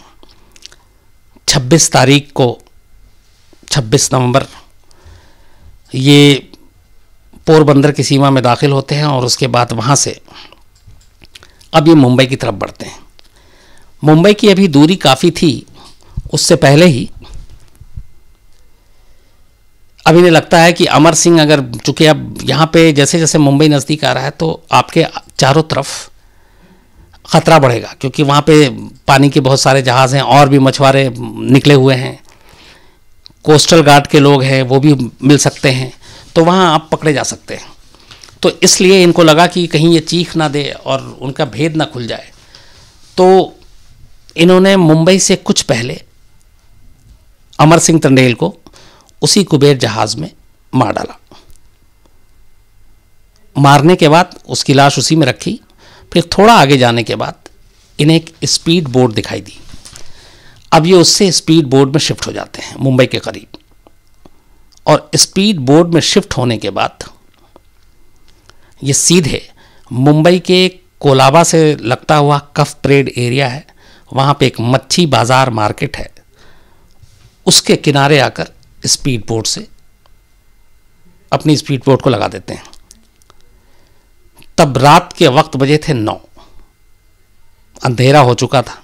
छब्बीस तारीख को छब्बीस नवंबर ये पोरबंदर की सीमा में दाखिल होते हैं और उसके बाद वहाँ से अब ये मुंबई की तरफ बढ़ते हैं मुंबई की अभी दूरी काफ़ी थी उससे पहले ही अभी इन्हें लगता है कि अमर सिंह अगर चूंकि अब यहाँ पे जैसे जैसे मुंबई नज़दीक आ रहा है तो आपके चारों तरफ ख़तरा बढ़ेगा क्योंकि वहाँ पे पानी के बहुत सारे जहाज़ हैं और भी मछुआरे निकले हुए हैं कोस्टल गार्ड के लोग हैं वो भी मिल सकते हैं तो वहाँ आप पकड़े जा सकते हैं तो इसलिए इनको लगा कि कहीं ये चीख ना दे और उनका भेद ना खुल जाए तो इन्होंने मुंबई से कुछ पहले अमर सिंह तंडेल को उसी कुबेर जहाज में मार डाला मारने के बाद उसकी लाश उसी में रखी फिर थोड़ा आगे जाने के बाद इन्हें एक स्पीड बोर्ड दिखाई दी अब ये उससे स्पीड बोर्ड में शिफ्ट हो जाते हैं मुंबई के करीब और स्पीड बोर्ड में शिफ्ट होने के बाद ये सीधे मुंबई के कोलाबा से लगता हुआ कफ परेड एरिया है वहाँ पे एक मच्छी बाज़ार मार्केट है उसके किनारे आकर स्पीड बोट से अपनी स्पीड बोट को लगा देते हैं तब रात के वक्त बजे थे नौ अंधेरा हो चुका था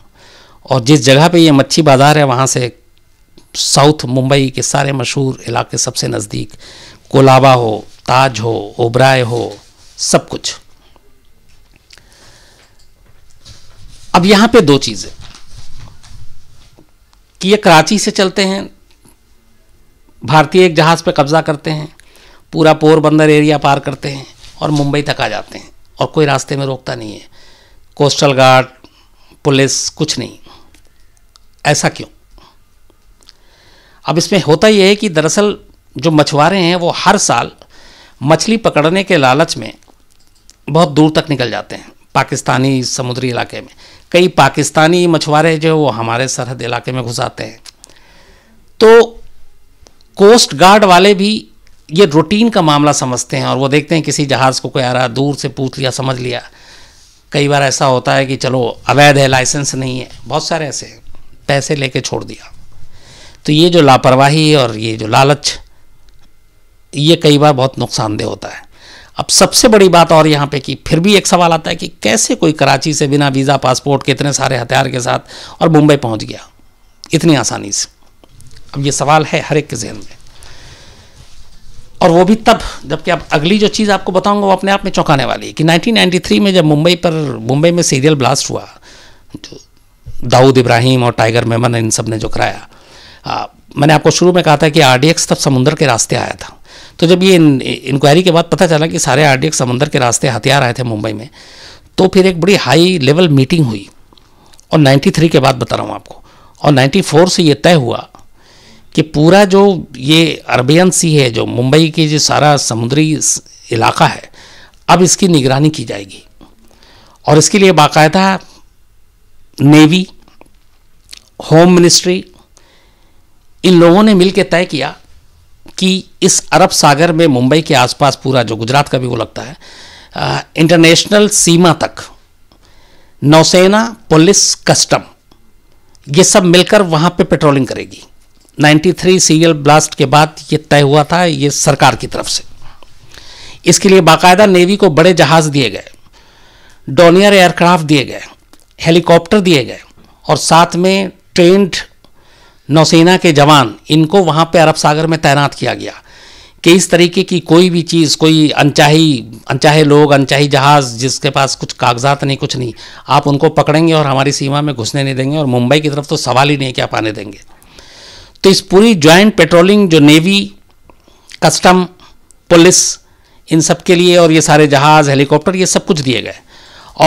और जिस जगह पे ये मच्छी बाज़ार है वहाँ से साउथ मुंबई के सारे मशहूर इलाके सबसे नज़दीक कोलाबा हो ताज हो ओबराय हो सब कुछ अब यहां पे दो चीजें कि ये कराची से चलते हैं भारतीय एक जहाज़ पर कब्ज़ा करते हैं पूरा पोरबंदर एरिया पार करते हैं और मुंबई तक आ जाते हैं और कोई रास्ते में रोकता नहीं है कोस्टल गार्ड पुलिस कुछ नहीं ऐसा क्यों अब इसमें होता यह है कि दरअसल जो मछुआरे हैं वो हर साल मछली पकड़ने के लालच में बहुत दूर तक निकल जाते हैं पाकिस्तानी समुद्री इलाके में कई पाकिस्तानी मछुआरे जो वो हमारे सरहद इलाके में घुस आते हैं तो कोस्ट गार्ड वाले भी ये रूटीन का मामला समझते हैं और वो देखते हैं किसी जहाज़ को कोई आ रहा दूर से पूछ लिया समझ लिया कई बार ऐसा होता है कि चलो अवैध है लाइसेंस नहीं है बहुत सारे ऐसे हैं पैसे लेके छोड़ दिया तो ये जो लापरवाही और ये जो लालच ये कई बार बहुत नुकसानदेह होता है अब सबसे बड़ी बात और यहाँ पे कि फिर भी एक सवाल आता है कि कैसे कोई कराची से बिना वीज़ा पासपोर्ट के इतने सारे हथियार के साथ और मुंबई पहुँच गया इतनी आसानी से अब ये सवाल है हर एक के जहन में और वो भी तब जबकि आप अगली जो चीज़ आपको बताऊंगा वो अपने आप में चौंकाने वाली है कि 1993 में जब मुंबई पर मुंबई में सीरियल ब्लास्ट हुआ जो दाऊद इब्राहिम और टाइगर मेमन इन सब ने जो कराया आ, मैंने आपको शुरू में कहा था कि आर तब समुंदर के रास्ते आया था तो जब ये इंक्वायरी के बाद पता चला कि सारे आर समंदर के रास्ते हथियार आए थे मुंबई में तो फिर एक बड़ी हाई लेवल मीटिंग हुई और 93 के बाद बता रहा हूँ आपको और 94 से ये तय हुआ कि पूरा जो ये अरबियन सी है जो मुंबई के जो सारा समुद्री इलाका है अब इसकी निगरानी की जाएगी और इसके लिए बाकायदा नेवी होम मिनिस्ट्री इन लोगों ने मिलकर तय किया कि इस अरब सागर में मुंबई के आसपास पूरा जो गुजरात का भी वो लगता है इंटरनेशनल सीमा तक नौसेना पुलिस कस्टम ये सब मिलकर वहाँ पे पेट्रोलिंग करेगी 93 सीरियल ब्लास्ट के बाद ये तय हुआ था ये सरकार की तरफ से इसके लिए बाकायदा नेवी को बड़े जहाज़ दिए गए डोनियर एयरक्राफ्ट दिए गए हेलीकॉप्टर दिए गए और साथ में ट्रेंड नौसेना के जवान इनको वहाँ पे अरब सागर में तैनात किया गया कि इस तरीके की कोई भी चीज़ कोई अनचाही अनचाहे लोग अनचाही जहाज़ जिसके पास कुछ कागजात नहीं कुछ नहीं आप उनको पकड़ेंगे और हमारी सीमा में घुसने नहीं देंगे और मुंबई की तरफ तो सवाल ही नहीं क्या पाने देंगे तो इस पूरी जॉइंट पेट्रोलिंग जो नेवी कस्टम पुलिस इन सब के लिए और ये सारे जहाज़ हेलीकॉप्टर ये सब कुछ दिए गए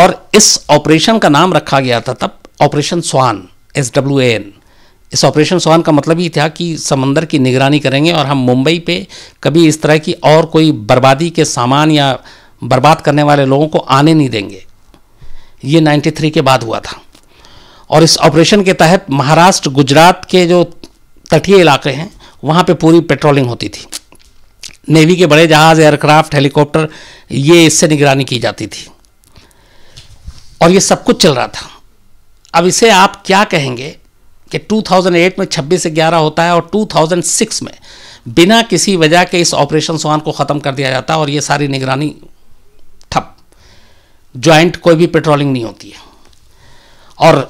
और इस ऑपरेशन का नाम रखा गया था तब operation swan S W N इस ऑपरेशन सोहन का मतलब ये था कि समंदर की निगरानी करेंगे और हम मुंबई पे कभी इस तरह की और कोई बर्बादी के सामान या बर्बाद करने वाले लोगों को आने नहीं देंगे ये 93 के बाद हुआ था और इस ऑपरेशन के तहत महाराष्ट्र गुजरात के जो तटीय इलाके हैं वहाँ पे पूरी पेट्रोलिंग होती थी नेवी के बड़े जहाज़ एयरक्राफ्ट हेलीकॉप्टर ये इससे निगरानी की जाती थी और ये सब कुछ चल रहा था अब इसे आप क्या कहेंगे कि 2008 में 26 से 11 होता है और 2006 में बिना किसी वजह के इस ऑपरेशन स्वान को ख़त्म कर दिया जाता है और ये सारी निगरानी ठप ज्वाइंट कोई भी पेट्रोलिंग नहीं होती है और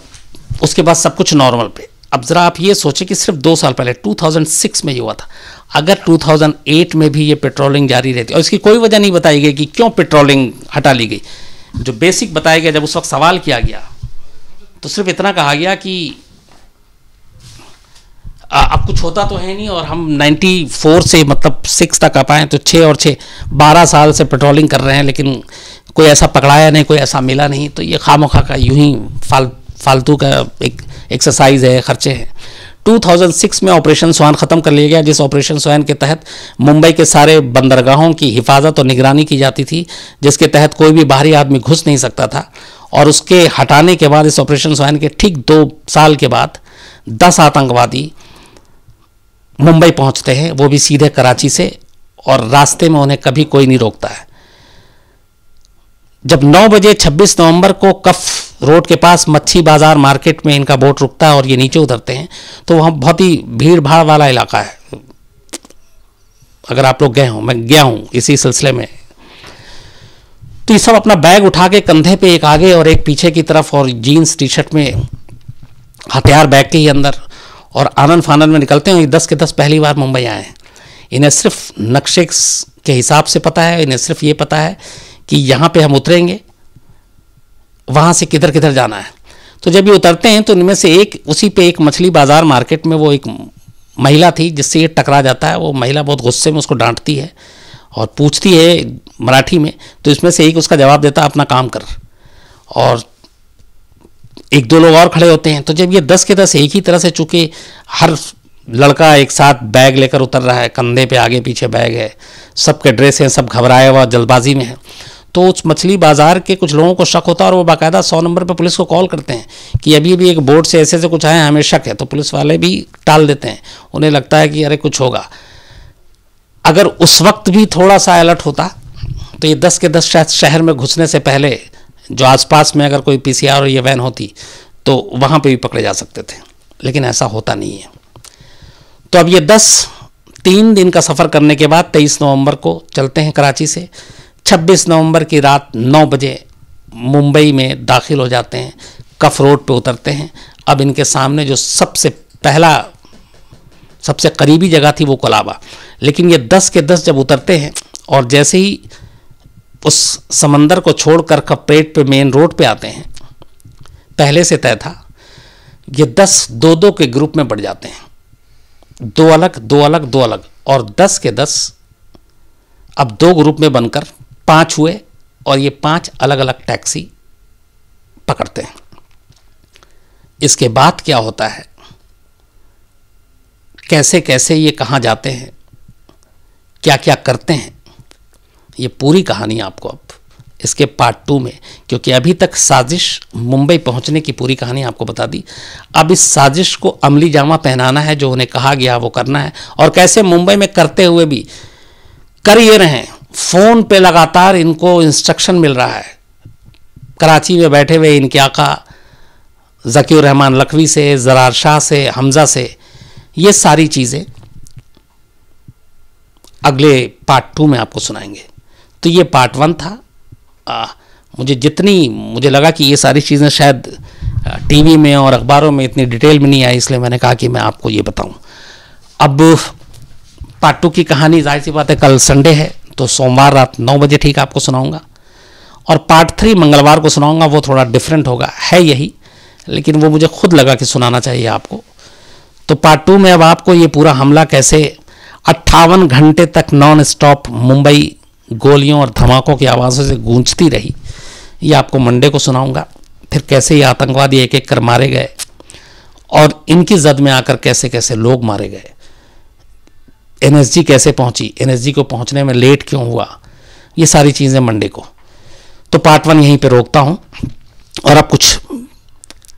उसके बाद सब कुछ नॉर्मल पे अब ज़रा आप ये सोचें कि सिर्फ दो साल पहले 2006 में ये हुआ था अगर 2008 में भी ये पेट्रोलिंग जारी रहती और इसकी कोई वजह नहीं बताई गई कि क्यों पेट्रोलिंग हटा ली गई जो बेसिक बताया गया जब उस वक्त सवाल किया गया तो सिर्फ इतना कहा गया कि अब कुछ होता तो है नहीं और हम 94 से मतलब सिक्स तक आ पाए तो छः और छः बारह साल से पेट्रोलिंग कर रहे हैं लेकिन कोई ऐसा पकड़ाया नहीं कोई ऐसा मिला नहीं तो ये खामो खा का यूं ही फाल फालतू का एक एक्सरसाइज है खर्चे हैं 2006 में ऑपरेशन स्वान ख़त्म कर लिया गया जिस ऑपरेशन स्वान के तहत मुंबई के सारे बंदरगाहों की हिफाजत और निगरानी की जाती थी जिसके तहत कोई भी बाहरी आदमी घुस नहीं सकता था और उसके हटाने के बाद इस ऑपरेशन स्वान के ठीक दो साल के बाद दस आतंकवादी मुंबई पहुंचते हैं वो भी सीधे कराची से और रास्ते में उन्हें कभी कोई नहीं रोकता है जब 9 बजे 26 नवंबर को कफ रोड के पास मच्छी बाजार मार्केट में इनका बोट रुकता है और ये नीचे उतरते हैं तो वहाँ बहुत ही भीड़ भाड़ वाला इलाका है अगर आप लोग गए हों मैं गया हूँ इसी सिलसिले में तो ये सब अपना बैग उठा के कंधे पे एक आगे और एक पीछे की तरफ और जीन्स टी शर्ट में हथियार बैग के ही अंदर और आनंद फानंद में निकलते हैं ये दस के दस पहली बार मुंबई आए हैं इन्हें सिर्फ नक्शे के हिसाब से पता है इन्हें सिर्फ ये पता है कि यहाँ पे हम उतरेंगे वहाँ से किधर किधर जाना है तो जब ये उतरते हैं तो इनमें से एक उसी पे एक मछली बाज़ार मार्केट में वो एक महिला थी जिससे ये टकरा जाता है वो महिला बहुत गुस्से में उसको डांटती है और पूछती है मराठी में तो इसमें से एक उसका जवाब देता अपना काम कर और एक दो लोग और खड़े होते हैं तो जब ये दस के दस एक ही तरह से चुके हर लड़का एक साथ बैग लेकर उतर रहा है कंधे पे आगे पीछे बैग है सबके ड्रेस हैं सब घबराया हुआ जल्दबाजी में है तो उस मछली बाजार के कुछ लोगों को शक होता है और वो बाकायदा सौ नंबर पर पुलिस को कॉल करते हैं कि अभी अभी एक बोर्ड से ऐसे ऐसे कुछ आए हमें शक है तो पुलिस वाले भी टाल देते हैं उन्हें लगता है कि अरे कुछ होगा अगर उस वक्त भी थोड़ा सा अलर्ट होता तो ये दस के दस शहर में घुसने से पहले जो आसपास में अगर कोई पीसीआर और ये वैन होती तो वहाँ पे भी पकड़े जा सकते थे लेकिन ऐसा होता नहीं है तो अब ये दस तीन दिन का सफ़र करने के बाद तेईस नवंबर को चलते हैं कराची से छब्बीस नवंबर की रात नौ बजे मुंबई में दाखिल हो जाते हैं कफ रोड पर उतरते हैं अब इनके सामने जो सबसे पहला सबसे करीबी जगह थी वो कोलाबा लेकिन ये दस के दस जब उतरते हैं और जैसे ही उस समंदर को छोड़कर कपेट पे मेन रोड पे आते हैं पहले से तय था ये दस दो दो के ग्रुप में बढ़ जाते हैं दो अलग दो अलग दो अलग और दस के दस अब दो ग्रुप में बनकर पांच हुए और ये पांच अलग अलग टैक्सी पकड़ते हैं इसके बाद क्या होता है कैसे कैसे ये कहाँ जाते हैं क्या क्या करते हैं ये पूरी कहानी आपको अब इसके पार्ट टू में क्योंकि अभी तक साजिश मुंबई पहुंचने की पूरी कहानी आपको बता दी अब इस साजिश को अमली जामा पहनाना है जो उन्हें कहा गया वो करना है और कैसे मुंबई में करते हुए भी कर ये रहे फ़ोन पे लगातार इनको इंस्ट्रक्शन मिल रहा है कराची में बैठे हुए इनके आका जकीर रहमान लखवी से जरार शाह से हमज़ा से ये सारी चीज़ें अगले पार्ट टू में आपको सुनाएंगे तो ये पार्ट वन था आ, मुझे जितनी मुझे लगा कि ये सारी चीज़ें शायद टीवी में और अखबारों में इतनी डिटेल में नहीं आई इसलिए मैंने कहा कि मैं आपको ये बताऊं अब पार्ट टू की कहानी जाहिर सी बात है कल संडे है तो सोमवार रात नौ बजे ठीक आपको सुनाऊंगा और पार्ट थ्री मंगलवार को सुनाऊंगा वो थोड़ा डिफरेंट होगा है यही लेकिन वो मुझे खुद लगा कि सुनाना चाहिए आपको तो पार्ट टू में अब आपको ये पूरा हमला कैसे अट्ठावन घंटे तक नॉन स्टॉप मुंबई गोलियों और धमाकों की आवाज़ों से गूंजती रही ये आपको मंडे को सुनाऊंगा फिर कैसे ये आतंकवादी एक एक कर मारे गए और इनकी जद में आकर कैसे कैसे लोग मारे गए एन कैसे पहुंची एन को पहुंचने में लेट क्यों हुआ ये सारी चीज़ें मंडे को तो पार्ट वन यहीं पर रोकता हूँ और अब कुछ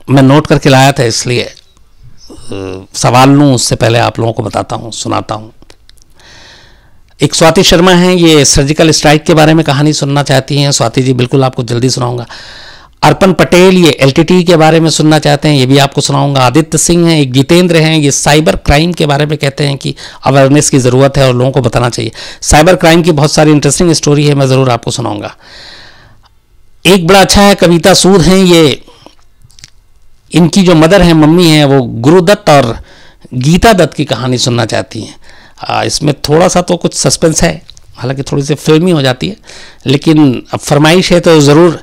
मैं नोट करके लाया था इसलिए सवाल लूँ उससे पहले आप लोगों को बताता हूँ सुनाता हूँ एक स्वाति शर्मा हैं ये सर्जिकल स्ट्राइक के बारे में कहानी सुनना चाहती हैं स्वाति जी बिल्कुल आपको जल्दी सुनाऊंगा अर्पण पटेल ये एल के बारे में सुनना चाहते हैं ये भी आपको सुनाऊंगा आदित्य सिंह हैं एक जितेंद्र हैं ये साइबर क्राइम के बारे में कहते हैं कि अवेयरनेस की ज़रूरत है और लोगों को बताना चाहिए साइबर क्राइम की बहुत सारी इंटरेस्टिंग स्टोरी है मैं ज़रूर आपको सुनाऊंगा एक बड़ा अच्छा है कविता सूद हैं ये इनकी जो मदर हैं मम्मी हैं वो गुरुदत्त और गीता दत्त की कहानी सुनना चाहती हैं आ, इसमें थोड़ा सा तो कुछ सस्पेंस है हालांकि थोड़ी सी फिल्मी हो जाती है लेकिन अब फरमाइश है तो ज़रूर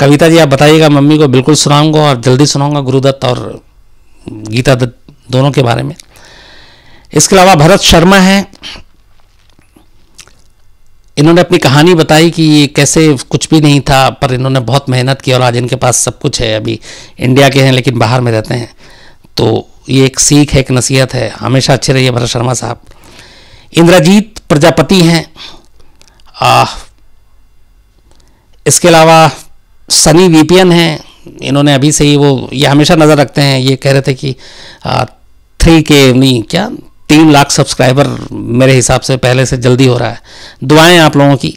कविता जी आप बताइएगा मम्मी को बिल्कुल सुनाऊंगा और जल्दी सुनाऊंगा गुरुदत्त और गीता दत्त दोनों के बारे में इसके अलावा भरत शर्मा हैं इन्होंने अपनी कहानी बताई कि ये कैसे कुछ भी नहीं था पर इन्होंने बहुत मेहनत की और आज इनके पास सब कुछ है अभी इंडिया के हैं लेकिन बाहर में रहते हैं तो ये एक सीख है एक नसीहत है हमेशा अच्छे रहिए भरत शर्मा साहब इंद्रजीत प्रजापति हैं इसके अलावा सनी वीपीएन हैं इन्होंने अभी से ही वो ये हमेशा नज़र रखते हैं ये कह रहे थे कि थ्री के नहीं क्या तीन लाख सब्सक्राइबर मेरे हिसाब से पहले से जल्दी हो रहा है दुआएं आप लोगों की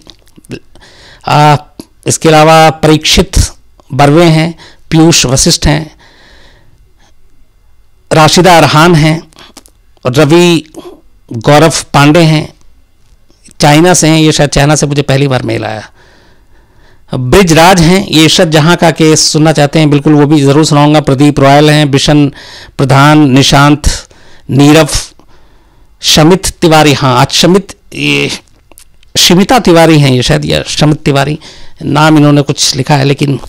आ, इसके अलावा परीक्षित बर्वे हैं पीयूष वशिष्ठ हैं राशिदा अरहान हैं रवि गौरव पांडे हैं चाइना से हैं ये शायद चाइना से मुझे पहली बार मेल आया ब्रिजराज हैं ये इर्शद जहाँ का केस सुनना चाहते हैं बिल्कुल वो भी ज़रूर सुनाऊंगा प्रदीप रॉयल हैं बिशन प्रधान निशांत नीरव शमित तिवारी हाँ आज शमित ये शमिता तिवारी हैं ये शायद या शमित तिवारी नाम इन्होंने कुछ लिखा है लेकिन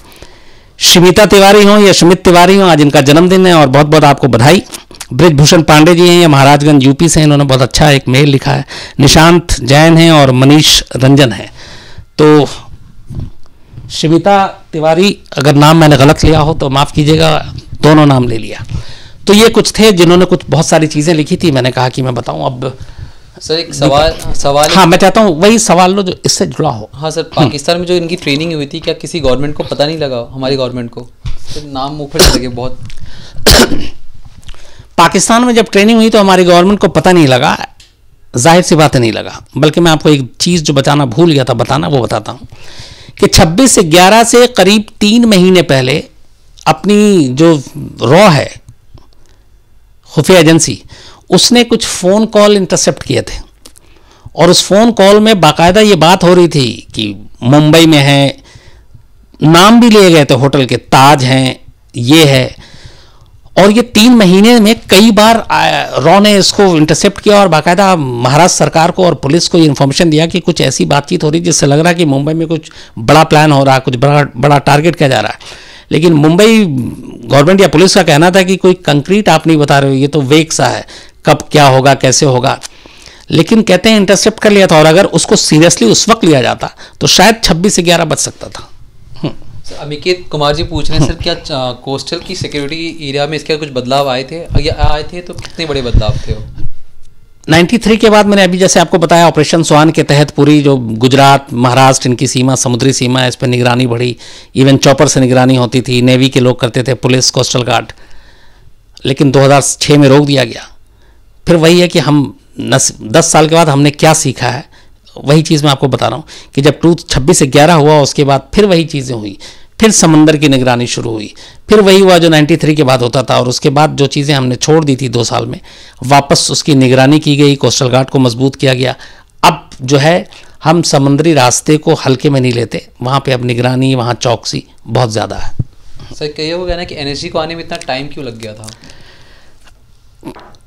शिमिता तिवारी हों या सुमित तिवारी हों आज इनका जन्मदिन है और बहुत बहुत आपको बधाई ब्रजभूषण पांडे जी हैं या महाराजगंज यूपी से इन्होंने बहुत अच्छा एक मेल लिखा है निशांत जैन हैं और मनीष रंजन हैं तो शिमिता तिवारी अगर नाम मैंने गलत लिया हो तो माफ़ कीजिएगा दोनों नाम ले लिया तो ये कुछ थे जिन्होंने कुछ बहुत सारी चीज़ें लिखी थी मैंने कहा कि मैं बताऊं अब सर एक सवाल सवाल हाँ मैं चाहता हूँ वही सवाल लो जो इससे जुड़ा हो हाँ सर पाकिस्तान में जो इनकी ट्रेनिंग हुई थी क्या किसी गवर्नमेंट को पता नहीं लगा हमारी गवर्नमेंट को सर नाम मुँह पर लगे बहुत पाकिस्तान में जब ट्रेनिंग हुई तो हमारी गवर्नमेंट को पता नहीं लगा जाहिर सी बात नहीं लगा बल्कि मैं आपको एक चीज़ जो बताना भूल गया था बताना वो बताता हूँ कि 26 से 11 से करीब तीन महीने पहले अपनी जो रॉ है खुफिया एजेंसी उसने कुछ फ़ोन कॉल इंटरसेप्ट किए थे और उस फ़ोन कॉल में बाकायदा ये बात हो रही थी कि मुंबई में है नाम भी लिए गए थे होटल के ताज हैं ये है और ये तीन महीने में कई बार रॉ ने इसको इंटरसेप्ट किया और बाकायदा महाराष्ट्र सरकार को और पुलिस को ये इन्फॉर्मेशन दिया कि कुछ ऐसी बातचीत हो रही जिससे लग रहा है कि मुंबई में कुछ बड़ा प्लान हो रहा है कुछ बड़ा बड़ा टारगेट किया जा रहा है लेकिन मुंबई गवर्नमेंट या पुलिस का कहना था कि कोई कंक्रीट आप नहीं बता रहे हो ये तो वेक सा है कब क्या होगा कैसे होगा लेकिन कहते हैं इंटरसेप्ट कर लिया था और अगर उसको सीरियसली उस वक्त लिया जाता तो शायद छब्बीस से ग्यारह बच सकता था हम्म। अमिकेत कुमार जी पूछ रहे हैं सर क्या कोस्टल हम्म। की सिक्योरिटी एरिया में इसके कुछ बदलाव आए थे या आए थे तो कितने बड़े बदलाव थे 93 के बाद मैंने अभी जैसे आपको बताया ऑपरेशन स्वान के तहत पूरी जो गुजरात महाराष्ट्र इनकी सीमा समुद्री सीमा है इस पर निगरानी बढ़ी इवन चौपर से निगरानी होती थी नेवी के लोग करते थे पुलिस कोस्टल गार्ड लेकिन 2006 में रोक दिया गया फिर वही है कि हम नस, दस साल के बाद हमने क्या सीखा है वही चीज़ मैं आपको बता रहा हूँ कि जब टू छब्बीस से ग्यारह हुआ उसके बाद फिर वही चीज़ें हुई फिर समंदर की निगरानी शुरू हुई फिर वही हुआ जो 93 के बाद होता था और उसके बाद जो चीज़ें हमने छोड़ दी थी दो साल में वापस उसकी निगरानी की गई कोस्टल गार्ड को मजबूत किया गया अब जो है हम समुद्री रास्ते को हल्के में नहीं लेते वहाँ पे अब निगरानी वहाँ चौकसी बहुत ज़्यादा है सर कही हो गया ना कि एन को आने में इतना टाइम क्यों लग गया था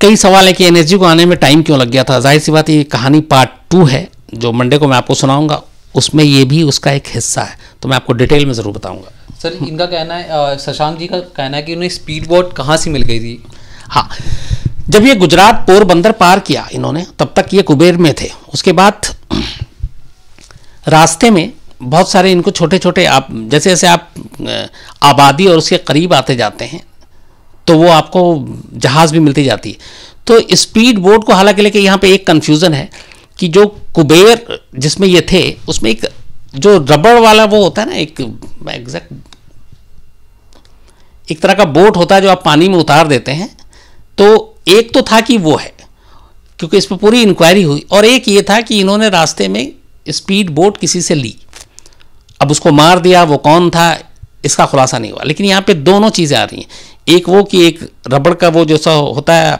कई सवाल है कि एनर्जी को आने में टाइम क्यों लग गया था जाहिर सी बात ये कहानी पार्ट टू है जो मंडे को मैं आपको सुनाऊंगा उसमें ये भी उसका एक हिस्सा है तो मैं आपको डिटेल में ज़रूर बताऊँगा सर इनका कहना है शशांक जी का कहना है कि उन्हें स्पीड बोट कहाँ से मिल गई थी हाँ जब ये गुजरात पोरबंदर पार किया इन्होंने तब तक ये कुबेर में थे उसके बाद रास्ते में बहुत सारे इनको छोटे छोटे आप जैसे जैसे आप आबादी और उसके करीब आते जाते हैं तो वो आपको जहाज़ भी मिलती जाती है तो स्पीड बोट को हालांकि लेके यहाँ पे एक कन्फ्यूज़न है कि जो कुबेर जिसमें ये थे उसमें एक जो रबड़ वाला वो होता है ना एक एग्जैक्ट एक तरह का बोट होता है जो आप पानी में उतार देते हैं तो एक तो था कि वो है क्योंकि इस पर पूरी इंक्वायरी हुई और एक ये था कि इन्होंने रास्ते में स्पीड बोट किसी से ली अब उसको मार दिया वो कौन था इसका खुलासा नहीं हुआ लेकिन यहाँ पे दोनों चीज़ें आ रही हैं एक वो कि एक रबड़ का वो जैसा होता है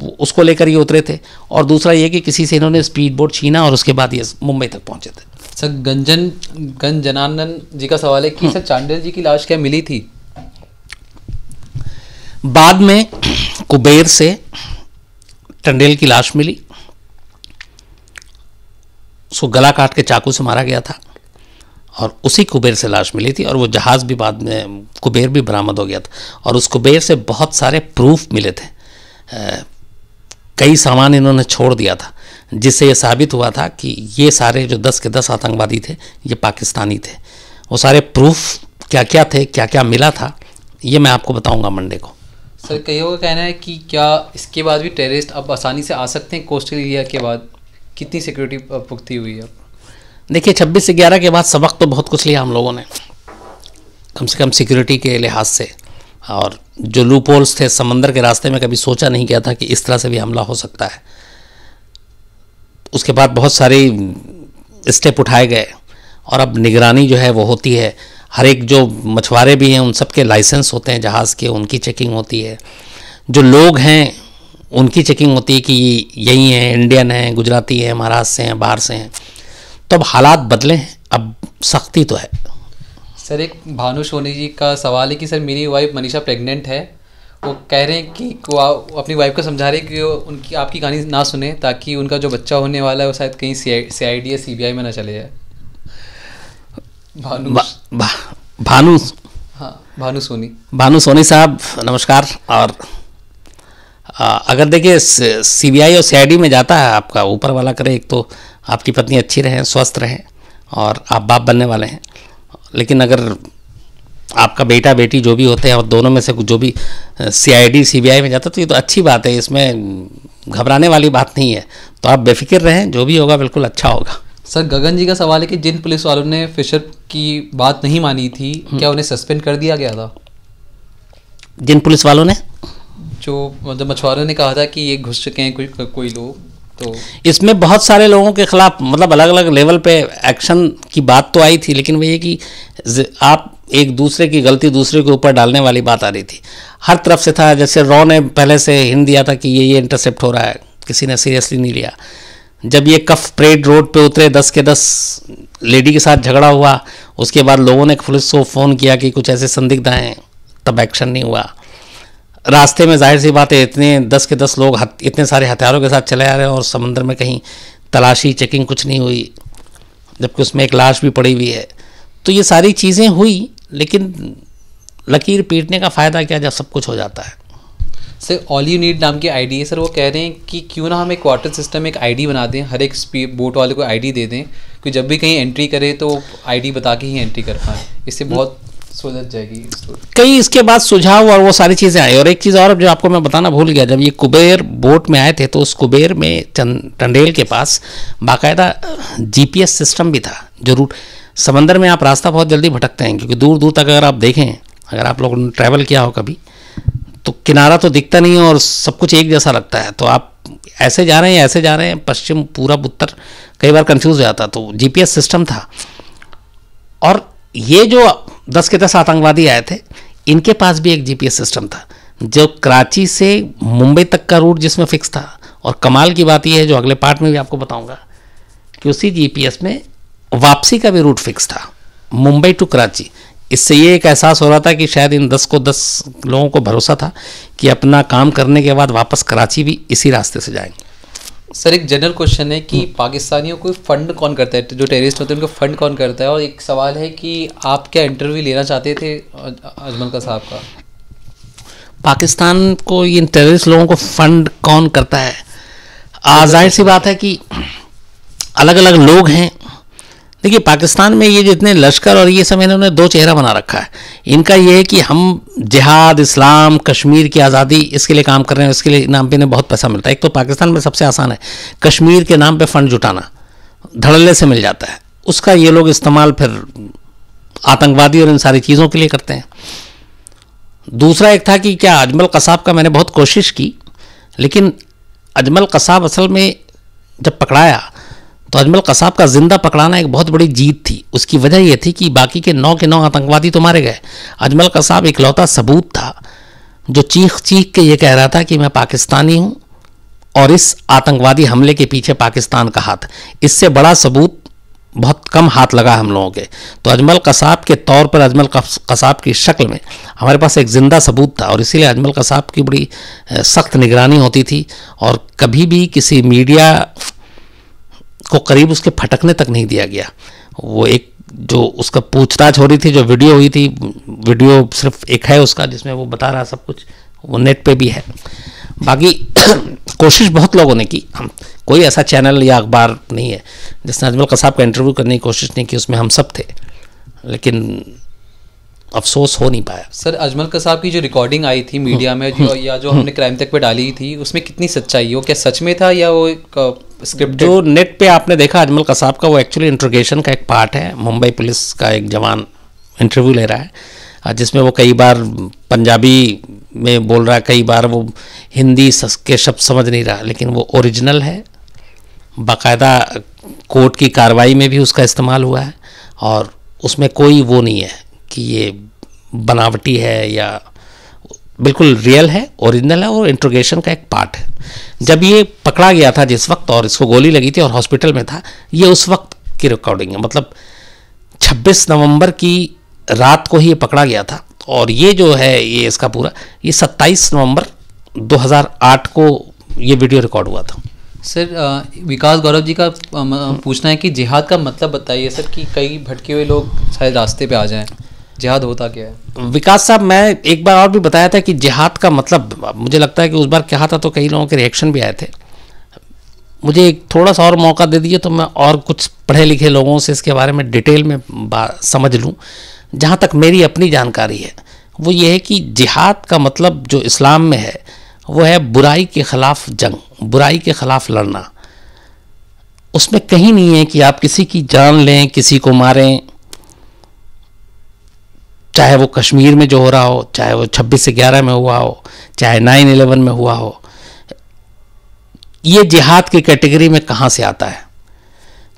उसको लेकर ये उतरे थे और दूसरा ये कि किसी से इन्होंने स्पीड बोट छीना और उसके बाद ये मुंबई तक पहुंचे थे सर गंजन गंजनानंद जी का सवाल है कि हाँ। सर चांडेल जी की लाश क्या मिली थी बाद में कुबेर से टंडेल की लाश मिली उसको गला काट के चाकू से मारा गया था और उसी कुबेर से लाश मिली थी और वो जहाज़ भी बाद में कुबेर भी बरामद हो गया था और उस कुबेर से बहुत सारे प्रूफ मिले थे कई सामान इन्होंने छोड़ दिया था जिससे ये साबित हुआ था कि ये सारे जो दस के दस आतंकवादी थे ये पाकिस्तानी थे वो सारे प्रूफ क्या क्या थे क्या क्या मिला था ये मैं आपको बताऊंगा मंडे को सर कईयों का कहना है कि क्या इसके बाद भी टेररिस्ट अब आसानी से आ सकते हैं कोस्टल एरिया के बाद कितनी सिक्योरिटी पुख्ती हुई है देखिए छब्बीस से ग्यारह के बाद सबक तो बहुत कुछ लिया हम लोगों ने कम से कम सिक्योरिटी के लिहाज से और जो लूप होल्स थे समंदर के रास्ते में कभी सोचा नहीं गया था कि इस तरह से भी हमला हो सकता है उसके बाद बहुत सारे स्टेप उठाए गए और अब निगरानी जो है वो होती है हर एक जो मछुआरे भी हैं उन सब के लाइसेंस होते हैं जहाज़ के उनकी चेकिंग होती है जो लोग हैं उनकी चेकिंग होती है कि यही हैं इंडियन हैं गुजराती हैं महाराष्ट्र से हैं बाहर से हैं तो अब हालात बदले हैं अब सख्ती तो है सर एक भानु सोनी जी का सवाल है कि सर मेरी वाइफ मनीषा प्रेग्नेंट है वो कह रहे हैं कि वो अपनी वाइफ को समझा रहे हैं कि वो उनकी आपकी कहानी ना सुने ताकि उनका जो बच्चा होने वाला है वो शायद कहीं सी आई डी या सी बी आई में ना चले जाए भानु भा, भानु हाँ भानु सोनी भानु सोनी साहब नमस्कार और आ, अगर देखिए सी बी आई और सी आई डी में जाता है आपका ऊपर वाला करे एक तो आपकी पत्नी अच्छी रहें स्वस्थ रहें और आप बाप बनने वाले हैं लेकिन अगर आपका बेटा बेटी जो भी होते हैं और दोनों में से जो भी सी I D C B I में जाता तो ये तो अच्छी बात है इसमें घबराने वाली बात नहीं है तो आप बेफिक्र रहें जो भी होगा बिल्कुल अच्छा होगा सर गगन जी का सवाल है कि जिन पुलिस वालों ने फिशर की बात नहीं मानी थी हम्म। क्या उन्हें सस्पेंड कर दिया गया था जिन पुलिस वालों ने जो मतलब मछुआरों ने कहा था कि ये घुस चुके हैं कोई कोई लोग तो इसमें बहुत सारे लोगों के खिलाफ मतलब अलग अलग लेवल पे एक्शन की बात तो आई थी लेकिन वही कि आप एक दूसरे की गलती दूसरे के ऊपर डालने वाली बात आ रही थी हर तरफ से था जैसे रॉ ने पहले से हिंद दिया था कि ये ये इंटरसेप्ट हो रहा है किसी ने सीरियसली नहीं लिया जब ये कफ परेड रोड पे उतरे दस के दस लेडी के साथ झगड़ा हुआ उसके बाद लोगों ने पुलिस को फ़ोन किया कि कुछ ऐसे संदिग्ध आएँ तब एक्शन नहीं हुआ रास्ते में जाहिर सी बात है इतने दस के दस लोग इतने सारे हथियारों के साथ चले आ रहे हैं और समंदर में कहीं तलाशी चेकिंग कुछ नहीं हुई जबकि उसमें एक लाश भी पड़ी हुई है तो ये सारी चीज़ें हुई लेकिन लकीर पीटने का फ़ायदा क्या जब सब कुछ हो जाता है सर ऑल यू नीड नाम की आईडी है सर वो कह रहे हैं कि क्यों ना हम एक क्वार्टर सिस्टम एक आईडी बना दें हर एक बोट वाले को आईडी दे दें कि जब भी कहीं एंट्री करे तो आईडी बता के ही एंट्री कर पाएँ इससे बहुत सुलझ जाएगी कई इसके बाद सुझाव और वो सारी चीज़ें आई और एक चीज़ और जो आपको मैं बताना भूल गया जब ये कुबेर बोट में आए थे तो उस कुबेर में टंडेल के पास बाकायदा जीपीएस सिस्टम भी था जो रूट समंदर में आप रास्ता बहुत जल्दी भटकते हैं क्योंकि दूर दूर तक अगर आप देखें अगर आप लोगों ने ट्रैवल किया हो कभी तो किनारा तो दिखता नहीं है और सब कुछ एक जैसा लगता है तो आप ऐसे जा रहे हैं ऐसे जा रहे हैं पश्चिम पूरा उत्तर कई बार कंफ्यूज हो जाता तो जीपीएस सिस्टम था और ये जो दस के दस आतंकवादी आए थे इनके पास भी एक जीपीएस सिस्टम था जो कराची से मुंबई तक का रूट जिसमें फिक्स था और कमाल की बात यह है जो अगले पार्ट में भी आपको बताऊंगा कि उसी जीपीएस में वापसी का भी रूट फिक्स था मुंबई टू कराची इससे ये एक एहसास हो रहा था कि शायद इन दस को दस लोगों को भरोसा था कि अपना काम करने के बाद वापस कराची भी इसी रास्ते से जाएंगे सर एक जनरल क्वेश्चन है कि हम्म। पाकिस्तानियों को फंड कौन करता है जो टेररिस्ट होते हैं उनको फंड कौन करता है और एक सवाल है कि आप क्या इंटरव्यू लेना चाहते थे अजमल का साहब का पाकिस्तान को इन टेररिस्ट लोगों को फंड कौन करता है जाहिर सी बात है कि अलग अलग लोग हैं देखिए पाकिस्तान में ये जितने लश्कर और ये सब इन्होंने दो चेहरा बना रखा है इनका ये है कि हम जिहाद इस्लाम कश्मीर की आज़ादी इसके लिए काम कर रहे हैं इसके लिए नाम पे इन्हें बहुत पैसा मिलता है एक तो पाकिस्तान में सबसे आसान है कश्मीर के नाम पे फंड जुटाना धड़ल्ले से मिल जाता है उसका ये लोग इस्तेमाल फिर आतंकवादी और इन सारी चीज़ों के लिए करते हैं दूसरा एक था कि क्या अजमल कसाब का मैंने बहुत कोशिश की लेकिन अजमल कसाब असल में जब पकड़ाया तो अजमल कसाब का जिंदा पकड़ाना एक बहुत बड़ी जीत थी उसकी वजह यह थी कि बाकी के नौ के नौ आतंकवादी तो मारे गए अजमल कसाब इकलौता सबूत था जो चीख चीख के ये कह रहा था कि मैं पाकिस्तानी हूँ और इस आतंकवादी हमले के पीछे पाकिस्तान का हाथ इससे बड़ा सबूत बहुत कम हाथ लगा हम लोगों के तो अजमल कसाब के तौर पर अजमल कसाब की शक्ल में हमारे पास एक ज़िंदा सबूत था और इसीलिए अजमल कसाब की बड़ी सख्त निगरानी होती थी और कभी भी किसी मीडिया उसको करीब उसके फटकने तक नहीं दिया गया वो एक जो उसका पूछताछ हो रही थी जो वीडियो हुई थी वीडियो सिर्फ एक है उसका जिसमें वो बता रहा सब कुछ वो नेट पे भी है बाकी कोशिश बहुत लोगों ने की हम कोई ऐसा चैनल या अखबार नहीं है जिसने अजमल कसाब का इंटरव्यू करने की कोशिश नहीं की उसमें हम सब थे लेकिन अफसोस हो नहीं पाया सर अजमल कसाब की जो रिकॉर्डिंग आई थी मीडिया में जो हम्म। या जो हमने क्राइम हम्म। तक पे डाली थी उसमें कितनी सच्चाई वो क्या सच में था या वो स्क्रिप्ट जो नेट पे आपने देखा अजमल कसाब का वो एक्चुअली इंट्रोगेशन का एक पार्ट है मुंबई पुलिस का एक जवान इंटरव्यू ले रहा है जिसमें वो कई बार पंजाबी में बोल रहा है कई बार वो हिंदी के शब्द समझ नहीं रहा लेकिन वो ओरिजिनल है बाकायदा कोर्ट की कार्रवाई में भी उसका इस्तेमाल हुआ है और उसमें कोई वो नहीं है कि ये बनावटी है या बिल्कुल रियल है ओरिजिनल है और इंट्रोगेशन का एक पार्ट है जब ये पकड़ा गया था जिस वक्त और इसको गोली लगी थी और हॉस्पिटल में था ये उस वक्त की रिकॉर्डिंग है मतलब 26 नवंबर की रात को ही ये पकड़ा गया था और ये जो है ये इसका पूरा ये 27 नवंबर 2008 को ये वीडियो रिकॉर्ड हुआ था सर विकास गौरव जी का पूछना है कि जिहाद का मतलब बताइए सर कि कई भटके हुए लोग शायद रास्ते पे आ जाएं जिहाद होता क्या है तो विकास साहब मैं एक बार और भी बताया था कि जिहाद का मतलब मुझे लगता है कि उस बार कहा था तो कई लोगों के रिएक्शन भी आए थे मुझे एक थोड़ा सा और मौका दे दिए तो मैं और कुछ पढ़े लिखे लोगों से इसके बारे में डिटेल में समझ लूँ जहाँ तक मेरी अपनी जानकारी है वो ये है कि जिहाद का मतलब जो इस्लाम में है वो है बुराई के ख़िलाफ़ जंग बुराई के ख़िलाफ़ लड़ना उसमें कहीं नहीं है कि आप किसी की जान लें किसी को मारें चाहे वो कश्मीर में जो हो रहा हो चाहे वो छब्बीस से ग्यारह में हुआ हो चाहे नाइन 11 में हुआ हो ये जिहाद की कैटेगरी में कहाँ से आता है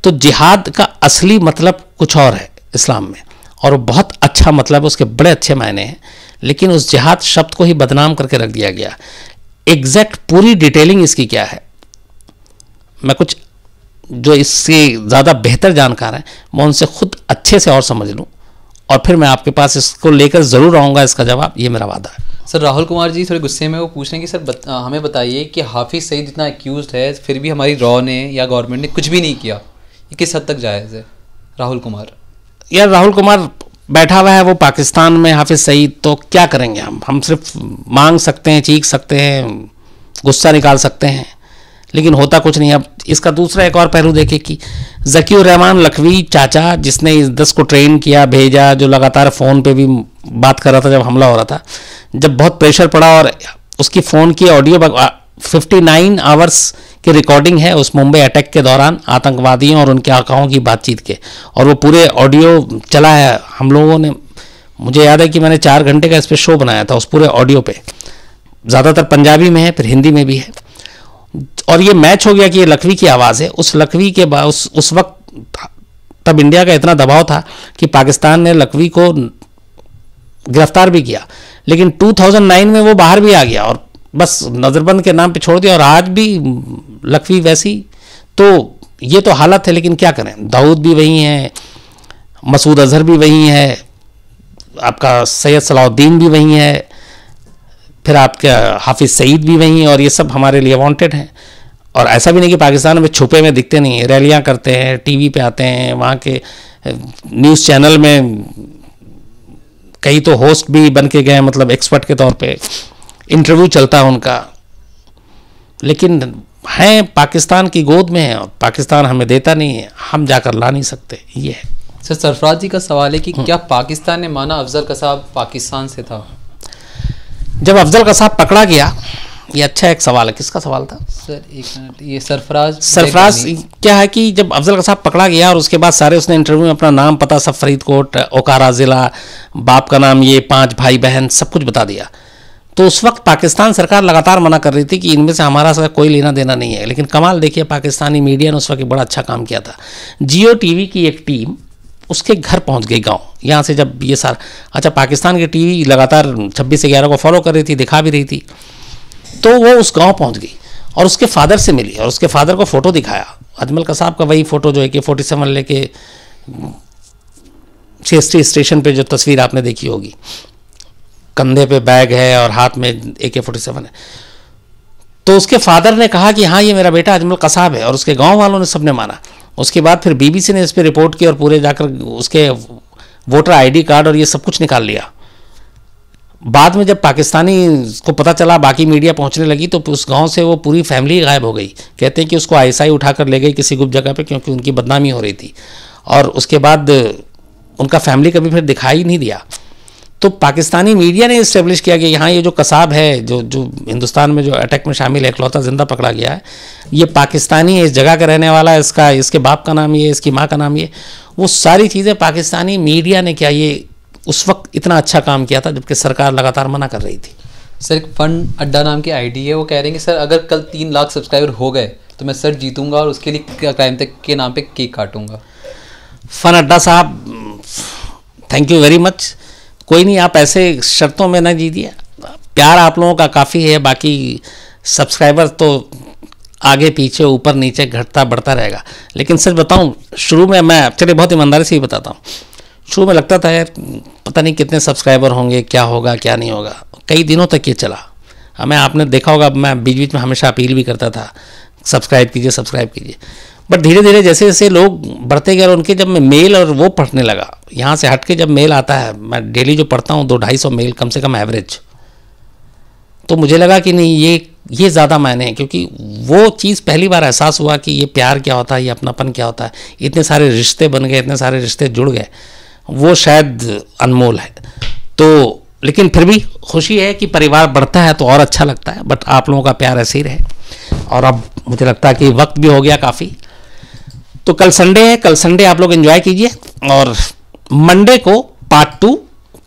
तो जिहाद का असली मतलब कुछ और है इस्लाम में और वो बहुत अच्छा मतलब उसके बड़े अच्छे मायने हैं लेकिन उस जिहाद शब्द को ही बदनाम करके रख दिया गया एग्जैक्ट पूरी डिटेलिंग इसकी क्या है मैं कुछ जो इससे ज़्यादा बेहतर जानकार हैं मैं उनसे खुद अच्छे से और समझ लूँ और फिर मैं आपके पास इसको लेकर ज़रूर आऊँगा इसका जवाब ये मेरा वादा है सर राहुल कुमार जी थोड़े गुस्से में वो पूछ रहे हैं कि सर बत, आ, हमें बताइए कि हाफिज़ सईद इतना एक्यूज है फिर भी हमारी रॉ ने या गवर्नमेंट ने कुछ भी नहीं किया ये किस हद तक जायज़ है राहुल कुमार यार राहुल कुमार बैठा हुआ है वो पाकिस्तान में हाफिज़ सईद तो क्या करेंगे हम हम सिर्फ मांग सकते हैं चीख सकते हैं गुस्सा निकाल सकते हैं लेकिन होता कुछ नहीं अब इसका दूसरा एक और पहलू देखे कि जकीर रहमान लखवी चाचा जिसने इस दस को ट्रेन किया भेजा जो लगातार फ़ोन पे भी बात कर रहा था जब हमला हो रहा था जब बहुत प्रेशर पड़ा और उसकी फ़ोन की ऑडियो फिफ्टी नाइन आवर्स की रिकॉर्डिंग है उस मुंबई अटैक के दौरान आतंकवादियों और उनके आकाओं की बातचीत के और वो पूरे ऑडियो चला है हम लोगों ने मुझे याद है कि मैंने चार घंटे का इस पर शो बनाया था उस पूरे ऑडियो पे ज़्यादातर पंजाबी में है फिर हिंदी में भी है और ये मैच हो गया कि ये लखवी की आवाज़ है उस लखवी के बाद उस उस वक्त तब इंडिया का इतना दबाव था कि पाकिस्तान ने लखवी को गिरफ्तार भी किया लेकिन 2009 में वो बाहर भी आ गया और बस नज़रबंद के नाम पे छोड़ दिया और आज भी लखवी वैसी तो ये तो हालत है लेकिन क्या करें दाऊद भी वही हैं मसूद अजहर भी वही है आपका सैयद सलाउद्दीन भी वही है फिर आपके हाफिज़ सईद भी वहीं हैं और ये सब हमारे लिए वांटेड हैं और ऐसा भी नहीं कि पाकिस्तान में छुपे में दिखते नहीं हैं रैलियाँ करते हैं टीवी पे आते हैं वहाँ के न्यूज़ चैनल में कई तो होस्ट भी बन के गए मतलब एक्सपर्ट के तौर पे इंटरव्यू चलता है उनका लेकिन हैं पाकिस्तान की गोद में हैं और पाकिस्तान हमें देता नहीं है हम जाकर ला नहीं सकते ये है सर सरफराज जी का सवाल है कि हम्म। क्या पाकिस्तान ने माना अफजल का साहब पाकिस्तान से था जब अफजल का साहब पकड़ा गया ये अच्छा एक सवाल है किसका सवाल था सर एक मिनट ये सरफराज सरफराज क्या है कि जब अफजल का साहब पकड़ा गया और उसके बाद सारे उसने इंटरव्यू में अपना नाम पता सब फरीदकोट ओकारा ज़िला बाप का नाम ये पांच भाई बहन सब कुछ बता दिया तो उस वक्त पाकिस्तान सरकार लगातार मना कर रही थी कि इनमें से हमारा सर कोई लेना देना नहीं है लेकिन कमाल देखिए पाकिस्तानी मीडिया ने उस वक्त बड़ा अच्छा काम किया था जियो टी की एक टीम उसके घर पहुंच गई गांव यहाँ से जब ये सारा अच्छा पाकिस्तान की टीवी लगातार छब्बीस से ग्यारह को फॉलो कर रही थी दिखा भी रही थी तो वो उस गांव पहुंच गई और उसके फादर से मिली और उसके फादर को फ़ोटो दिखाया अजमल कसाब का वही फ़ोटो जो है कि फोर्टी सेवन लेके के छी स्टेशन पर जो तस्वीर आपने देखी होगी कंधे पे बैग है और हाथ में ए के फोर्टी सेवन है तो उसके फादर ने कहा कि हाँ ये मेरा बेटा अजमल कसाब है और उसके गांव वालों ने सबने माना उसके बाद फिर बीबीसी ने इस पर रिपोर्ट की और पूरे जाकर उसके वोटर आईडी कार्ड और ये सब कुछ निकाल लिया बाद में जब पाकिस्तानी को पता चला बाकी मीडिया पहुंचने लगी तो उस गांव से वो पूरी फैमिली गायब हो गई कहते हैं कि उसको आईसाई उठाकर ले गई किसी गुप्त जगह पे क्योंकि उनकी बदनामी हो रही थी और उसके बाद उनका फैमिली कभी फिर दिखाई नहीं दिया तो पाकिस्तानी मीडिया ने इस्टेब्लिश किया कि यहाँ ये जो कसाब है जो जो हिंदुस्तान में जो अटैक में शामिल है इकलौता ज़िंदा पकड़ा गया है ये पाकिस्तानी है इस जगह का रहने वाला है इसका इसके बाप का नाम ये इसकी माँ का नाम ये वो सारी चीज़ें पाकिस्तानी मीडिया ने क्या ये उस वक्त इतना अच्छा काम किया था जबकि सरकार लगातार मना कर रही थी सर एक फन अड्डा नाम की आईडी है वो कह रहे हैं कि सर अगर कल तीन लाख सब्सक्राइबर हो गए तो मैं सर जीतूंगा और उसके लिए क्राइम तक के नाम पे केक काटूंगा फन अड्डा साहब थैंक यू वेरी मच कोई नहीं आप ऐसे शर्तों में ना जीजिए प्यार आप लोगों का काफ़ी है बाकी सब्सक्राइबर तो आगे पीछे ऊपर नीचे घटता बढ़ता रहेगा लेकिन सच बताऊं शुरू में मैं चलिए बहुत ईमानदारी से ही बताता हूँ शुरू में लगता था यार पता नहीं कितने सब्सक्राइबर होंगे क्या होगा क्या नहीं होगा कई दिनों तक ये चला हमें आपने देखा होगा मैं बीच बीच में हमेशा अपील भी करता था सब्सक्राइब कीजिए सब्सक्राइब कीजिए बट धीरे धीरे जैसे जैसे लोग बढ़ते गए और उनके जब मैं मेल और वो पढ़ने लगा यहाँ से हट के जब मेल आता है मैं डेली जो पढ़ता हूँ दो ढाई सौ मेल कम से कम एवरेज तो मुझे लगा कि नहीं ये ये ज़्यादा मायने हैं क्योंकि वो चीज़ पहली बार एहसास हुआ कि ये प्यार क्या होता है ये अपनापन क्या होता है इतने सारे रिश्ते बन गए इतने सारे रिश्ते जुड़ गए वो शायद अनमोल है तो लेकिन फिर भी खुशी है कि परिवार बढ़ता है तो और अच्छा लगता है बट आप लोगों का प्यार ऐसे ही रहे और अब मुझे लगता है कि वक्त भी हो गया काफ़ी तो कल संडे है कल संडे आप लोग एंजॉय कीजिए और मंडे को पार्ट टू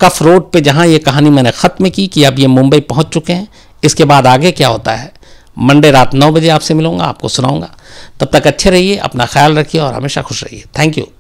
कफ रोड पे जहाँ ये कहानी मैंने ख़त्म की कि अब ये मुंबई पहुँच चुके हैं इसके बाद आगे क्या होता है मंडे रात नौ बजे आपसे मिलूंगा आपको सुनाऊंगा तब तक अच्छे रहिए अपना ख्याल रखिए और हमेशा खुश रहिए थैंक यू